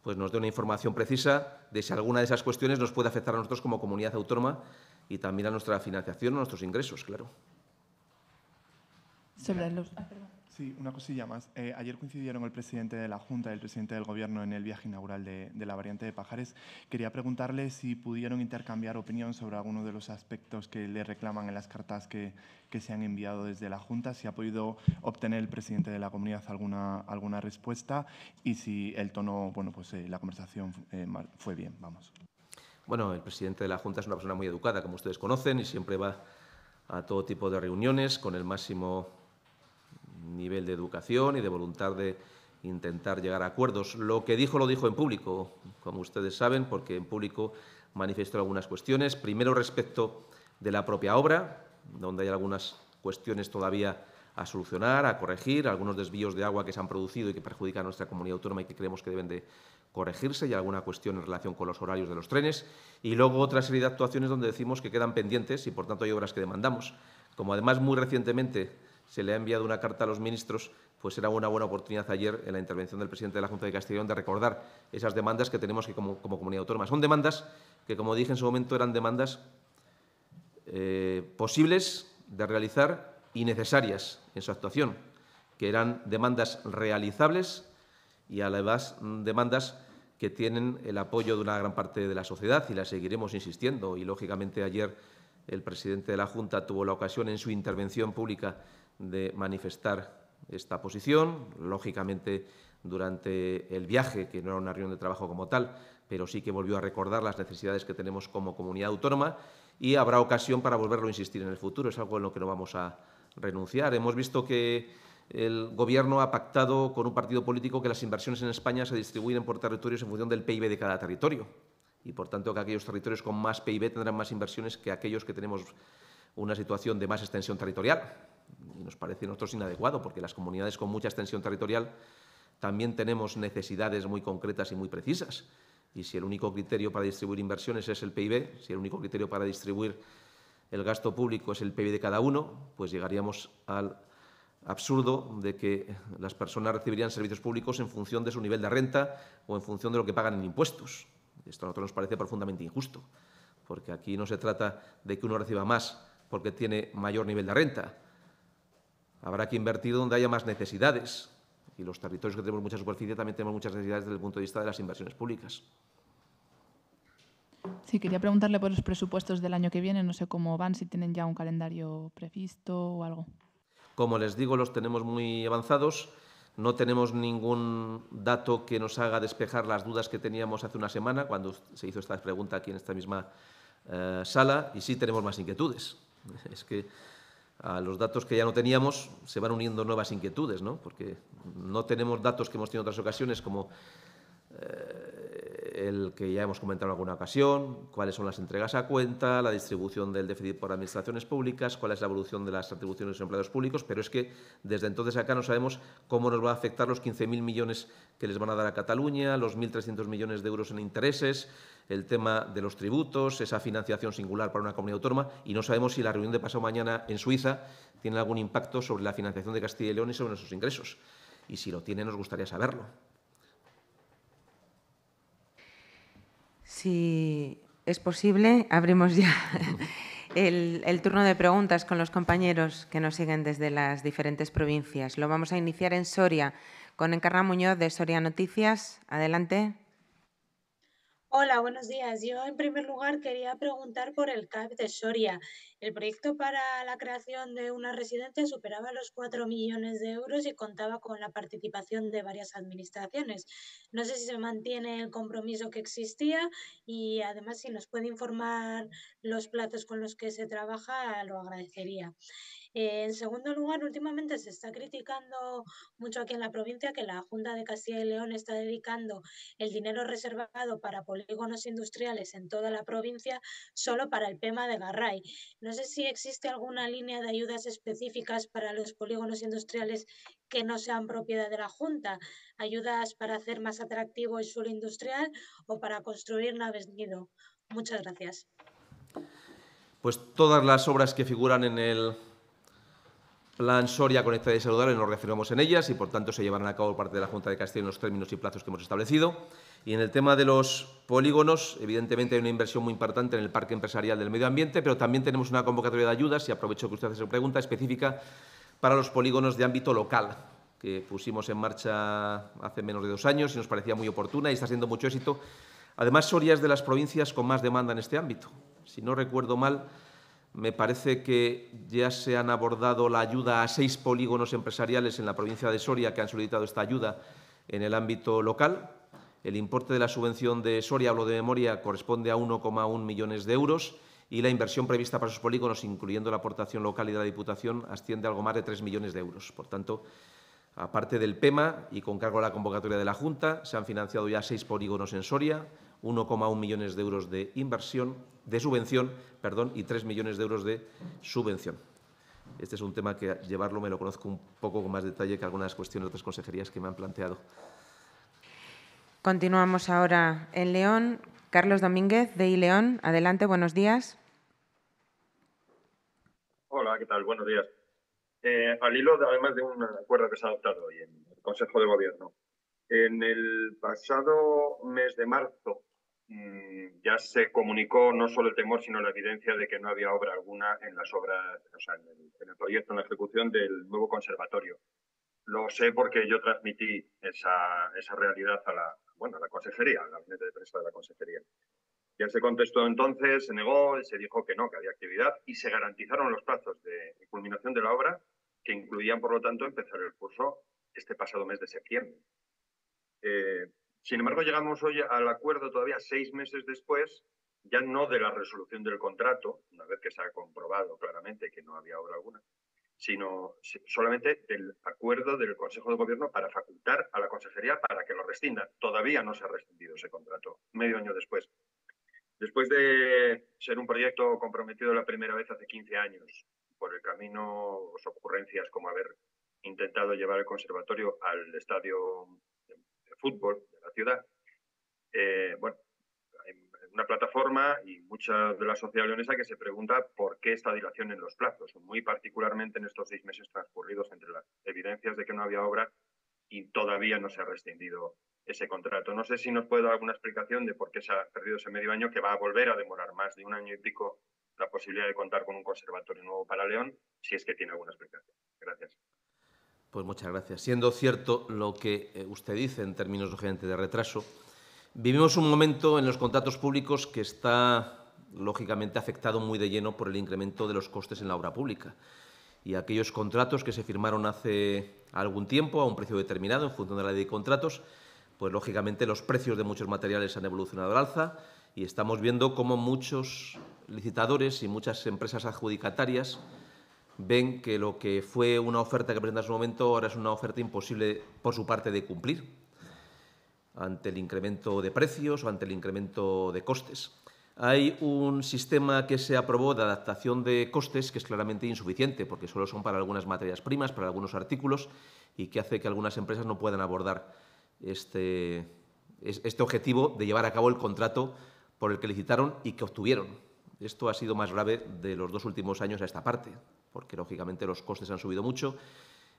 pues nos dé una información precisa de si alguna de esas cuestiones nos puede afectar a nosotros como comunidad autónoma y también a nuestra financiación, a nuestros ingresos, claro. los... Ah, una cosilla más. Eh, ayer coincidieron el presidente de la Junta y el presidente del Gobierno en el viaje inaugural de, la variante de Pajares. Quería preguntarle si pudieron intercambiar opinión sobre alguno de los aspectos que le reclaman en las cartas que, que, se han enviado desde la Junta, si ha podido obtener el presidente de la comunidad alguna, alguna respuesta y si el tono, bueno, pues eh, la conversación eh, fue bien. Vamos. Bueno, el presidente de la Junta es una persona muy educada, como ustedes conocen, y siempre va a todo tipo de reuniones con el máximo nivel de educación y de voluntad de intentar llegar a acuerdos. Lo que dijo lo dijo en público, como ustedes saben, porque en público manifestó algunas cuestiones. Primero respecto de la propia obra, donde hay algunas cuestiones todavía a solucionar, a corregir, algunos desvíos de agua que se han producido y que perjudican a nuestra comunidad autónoma y que creemos que deben de corregirse y alguna cuestión en relación con los horarios de los trenes y luego otra serie de actuaciones donde decimos que quedan pendientes y por tanto hay obras que demandamos. Como además muy recientemente se le ha enviado una carta a los ministros, pues era una buena oportunidad ayer en la intervención del presidente de la Junta de Castellón de recordar esas demandas que tenemos que como, comunidad autónoma. Son demandas que, como dije en su momento, eran demandas eh, posibles de realizar y necesarias en su actuación, que eran demandas realizables y además demandas que tienen el apoyo de una gran parte de la sociedad y las seguiremos insistiendo. Y, lógicamente, ayer el presidente de la Junta tuvo la ocasión en su intervención pública de manifestar esta posición. Lógicamente, durante el viaje, que no era una reunión de trabajo como tal, pero sí que volvió a recordar las necesidades que tenemos como comunidad autónoma y habrá ocasión para volverlo a insistir en el futuro. Es algo en lo que no vamos a renunciar. Hemos visto que el Gobierno ha pactado con un partido político que las inversiones en España se distribuyen por territorios en función del PIB de cada territorio y, por tanto, que aquellos territorios con más PIB tendrán más inversiones que aquellos que tenemos una situación de más extensión territorial. Y nos parece a nosotros inadecuado, porque las comunidades con mucha extensión territorial también tenemos necesidades muy concretas y muy precisas. Y si el único criterio para distribuir inversiones es el PIB, si el único criterio para distribuir el gasto público es el PIB de cada uno, pues llegaríamos al absurdo de que las personas recibirían servicios públicos en función de su nivel de renta o en función de lo que pagan en impuestos. Esto a nosotros nos parece profundamente injusto, porque aquí no se trata de que uno reciba más porque tiene mayor nivel de renta. Habrá que invertir donde haya más necesidades. Y los territorios que tenemos mucha superficie también tenemos muchas necesidades desde el punto de vista de las inversiones públicas. Sí, quería preguntarle por los presupuestos del año que viene. No sé cómo van, si tienen ya un calendario previsto o algo. Como les digo, los tenemos muy avanzados. No tenemos ningún dato que nos haga despejar las dudas que teníamos hace una semana cuando se hizo esta pregunta aquí en esta misma eh, sala y sí tenemos más inquietudes. Es que a los datos que ya no teníamos se van uniendo nuevas inquietudes, ¿no? porque no tenemos datos que hemos tenido en otras ocasiones como eh, el que ya hemos comentado en alguna ocasión, cuáles son las entregas a cuenta, la distribución del déficit por administraciones públicas, cuál es la evolución de las atribuciones de los empleados públicos, pero es que desde entonces acá no sabemos cómo nos va a afectar los 15.000 millones que les van a dar a Cataluña, los 1.300 millones de euros en intereses, el tema de los tributos, esa financiación singular para una comunidad autónoma, y no sabemos si la reunión de pasado mañana en Suiza tiene algún impacto sobre la financiación de Castilla y León y sobre nuestros ingresos. Y si lo tiene, nos gustaría saberlo. Si es posible, abrimos ya el, turno de preguntas con los compañeros que nos siguen desde las diferentes provincias. Lo vamos a iniciar en Soria con Encarna Muñoz de Soria Noticias. Adelante. Hola, buenos días. Yo, en primer lugar, quería preguntar por el CAP de Soria. El proyecto para la creación de una residencia superaba los 4 millones de euros y contaba con la participación de varias administraciones. No sé si se mantiene el compromiso que existía y, además, si nos puede informar los platos con los que se trabaja, lo agradecería en segundo lugar, últimamente se está criticando mucho aquí en la provincia que la Junta de Castilla y León está dedicando el dinero reservado para polígonos industriales en toda la provincia solo para el PEMA de Garray. No sé si existe alguna línea de ayudas específicas para los polígonos industriales que no sean propiedad de la Junta, ayudas para hacer más atractivo el suelo industrial o para construir naves nido. Muchas gracias. Pues todas las obras que figuran en el Plan Soria Conectada y Saludable nos referimos en ellas y, por tanto, se llevarán a cabo parte de la Junta de Castilla en los términos y plazos que hemos establecido. Y en el tema de los polígonos, evidentemente hay una inversión muy importante en el Parque Empresarial del Medio Ambiente, pero también tenemos una convocatoria de ayudas, y aprovecho que usted hace su pregunta, específica para los polígonos de ámbito local, que pusimos en marcha hace menos de dos años y nos parecía muy oportuna y está siendo mucho éxito. Además, Soria es de las provincias con más demanda en este ámbito. Si no recuerdo mal, me parece que ya se han abordado la ayuda a seis polígonos empresariales en la provincia de Soria que han solicitado esta ayuda en el ámbito local. El importe de la subvención de Soria, hablo de memoria, corresponde a 1,1 millones de euros y la inversión prevista para esos polígonos, incluyendo la aportación local y de la Diputación, asciende a algo más de 3 millones de euros. Por tanto, aparte del PEMA y con cargo a la convocatoria de la Junta, se han financiado ya seis polígonos en Soria, 1,1 millones de euros de inversión, de subvención, perdón, y 3 millones de euros de subvención. Este es un tema que llevarlo me lo conozco un poco con más detalle que algunas cuestiones de otras consejerías que me han planteado. Continuamos ahora en León. Carlos Domínguez, de I León. Adelante, buenos días. Hola, ¿qué tal? Buenos días. Eh, al hilo, además de un acuerdo que se ha adoptado hoy en el Consejo de Gobierno, en el pasado mes de marzo Mm, ya se comunicó no solo el temor, sino la evidencia de que no había obra alguna en las obras, o sea, en el, proyecto, en la ejecución del nuevo conservatorio. Lo sé porque yo transmití esa, esa realidad a la, bueno, a la consejería, al gabinete de prensa de la consejería. Ya se contestó entonces, se negó, se dijo que no, que había actividad y se garantizaron los plazos de culminación de la obra, que incluían, por lo tanto, empezar el curso este pasado mes de septiembre. Eh, sin embargo, llegamos hoy al acuerdo todavía seis meses después, ya no de la resolución del contrato, una vez que se ha comprobado claramente que no había obra alguna, sino solamente del acuerdo del Consejo de Gobierno para facultar a la Consejería para que lo rescinda. Todavía no se ha rescindido ese contrato, medio año después. Después de ser un proyecto comprometido la primera vez hace 15 años, por el camino, ocurrencias como haber intentado llevar el conservatorio al estadio fútbol de la ciudad, eh, bueno, hay una plataforma y mucha de la sociedad leonesa que se pregunta por qué esta dilación en los plazos, muy particularmente en estos seis meses transcurridos entre las evidencias de que no había obra y todavía no se ha rescindido ese contrato. No sé si nos puede dar alguna explicación de por qué se ha perdido ese medio año, que va a volver a demorar más de un año y pico la posibilidad de contar con un conservatorio nuevo para León, si es que tiene alguna explicación. Gracias. Pues muchas gracias. Siendo cierto lo que eh, usted dice en términos lógicamente, de retraso, vivimos un momento en los contratos públicos que está lógicamente afectado muy de lleno por el incremento de los costes en la obra pública. Y aquellos contratos que se firmaron hace algún tiempo a un precio determinado en función de la ley de contratos, pues lógicamente los precios de muchos materiales han evolucionado al alza y estamos viendo cómo muchos licitadores y muchas empresas adjudicatarias ven que lo que fue una oferta que presenta en su momento ahora es una oferta imposible por su parte de cumplir ante el incremento de precios o ante el incremento de costes. Hay un sistema que se aprobó de adaptación de costes que es claramente insuficiente porque solo son para algunas materias primas, para algunos artículos y que hace que algunas empresas no puedan abordar este, este objetivo de llevar a cabo el contrato por el que licitaron y que obtuvieron. Esto ha sido más grave de los dos últimos años a esta parte, porque lógicamente los costes han subido mucho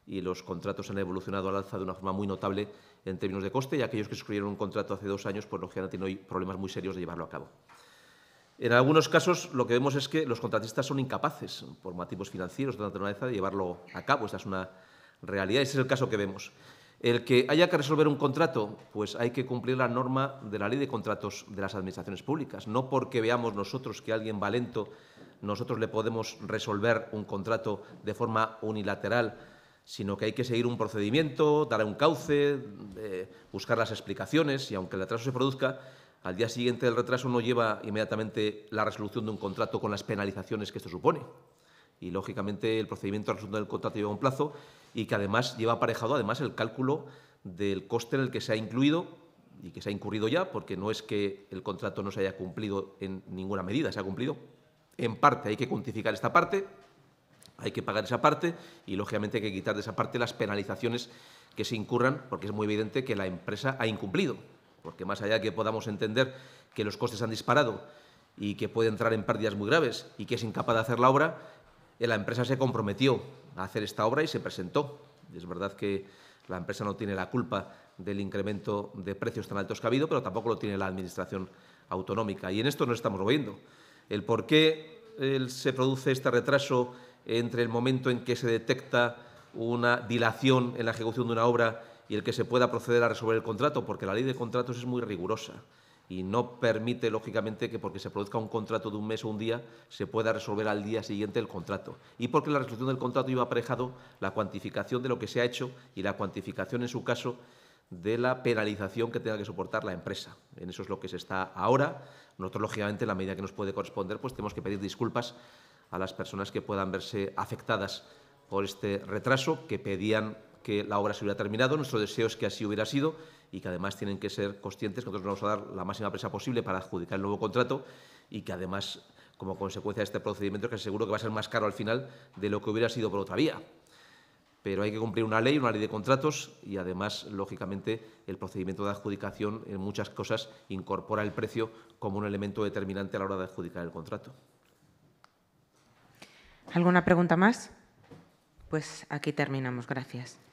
y los contratos han evolucionado al alza de una forma muy notable en términos de coste y aquellos que suscribieron un contrato hace dos años, pues lógicamente tienen hoy problemas muy serios de llevarlo a cabo. En algunos casos lo que vemos es que los contratistas son incapaces, por motivos financieros de naturaleza, de llevarlo a cabo. Esta es una realidad, ese es el caso que vemos. El que haya que resolver un contrato, pues hay que cumplir la norma de la ley de contratos de las administraciones públicas. No porque veamos nosotros que alguien valento nosotros le podemos resolver un contrato de forma unilateral, sino que hay que seguir un procedimiento, dar un cauce, eh, buscar las explicaciones y aunque el retraso se produzca, al día siguiente el retraso no lleva inmediatamente la resolución de un contrato con las penalizaciones que esto supone y lógicamente el procedimiento al resulta del contrato lleva un plazo y que además lleva aparejado además el cálculo del coste en el que se ha incluido y que se ha incurrido ya, porque no es que el contrato no se haya cumplido en ninguna medida, se ha cumplido en parte, hay que cuantificar esta parte, hay que pagar esa parte y lógicamente hay que quitar de esa parte las penalizaciones que se incurran, porque es muy evidente que la empresa ha incumplido, porque más allá de que podamos entender que los costes han disparado y que puede entrar en pérdidas muy graves y que es incapaz de hacer la obra, la empresa se comprometió a hacer esta obra y se presentó. Es verdad que la empresa no tiene la culpa del incremento de precios tan altos que ha habido, pero tampoco lo tiene la Administración autonómica. Y en esto no estamos moviendo. El por qué se produce este retraso entre el momento en que se detecta una dilación en la ejecución de una obra y el que se pueda proceder a resolver el contrato, porque la ley de contratos es muy rigurosa y no permite, lógicamente, que porque se produzca un contrato de un mes o un día, se pueda resolver al día siguiente el contrato. Y porque la resolución del contrato iba aparejado la cuantificación de lo que se ha hecho y la cuantificación, en su caso, de la penalización que tenga que soportar la empresa. En eso es lo que se está ahora. Nosotros, lógicamente, en la medida que nos puede corresponder, pues tenemos que pedir disculpas a las personas que puedan verse afectadas por este retraso, que pedían que la obra se hubiera terminado. Nuestro deseo es que así hubiera sido y que además tienen que ser conscientes que nosotros vamos a dar la máxima presa posible para adjudicar el nuevo contrato y que además, como consecuencia de este procedimiento, que seguro que va a ser más caro al final de lo que hubiera sido por otra vía. Pero hay que cumplir una ley, una ley de contratos y además, lógicamente, el procedimiento de adjudicación en muchas cosas incorpora el precio como un elemento determinante a la hora de adjudicar el contrato. ¿Alguna pregunta más? Pues aquí terminamos. Gracias.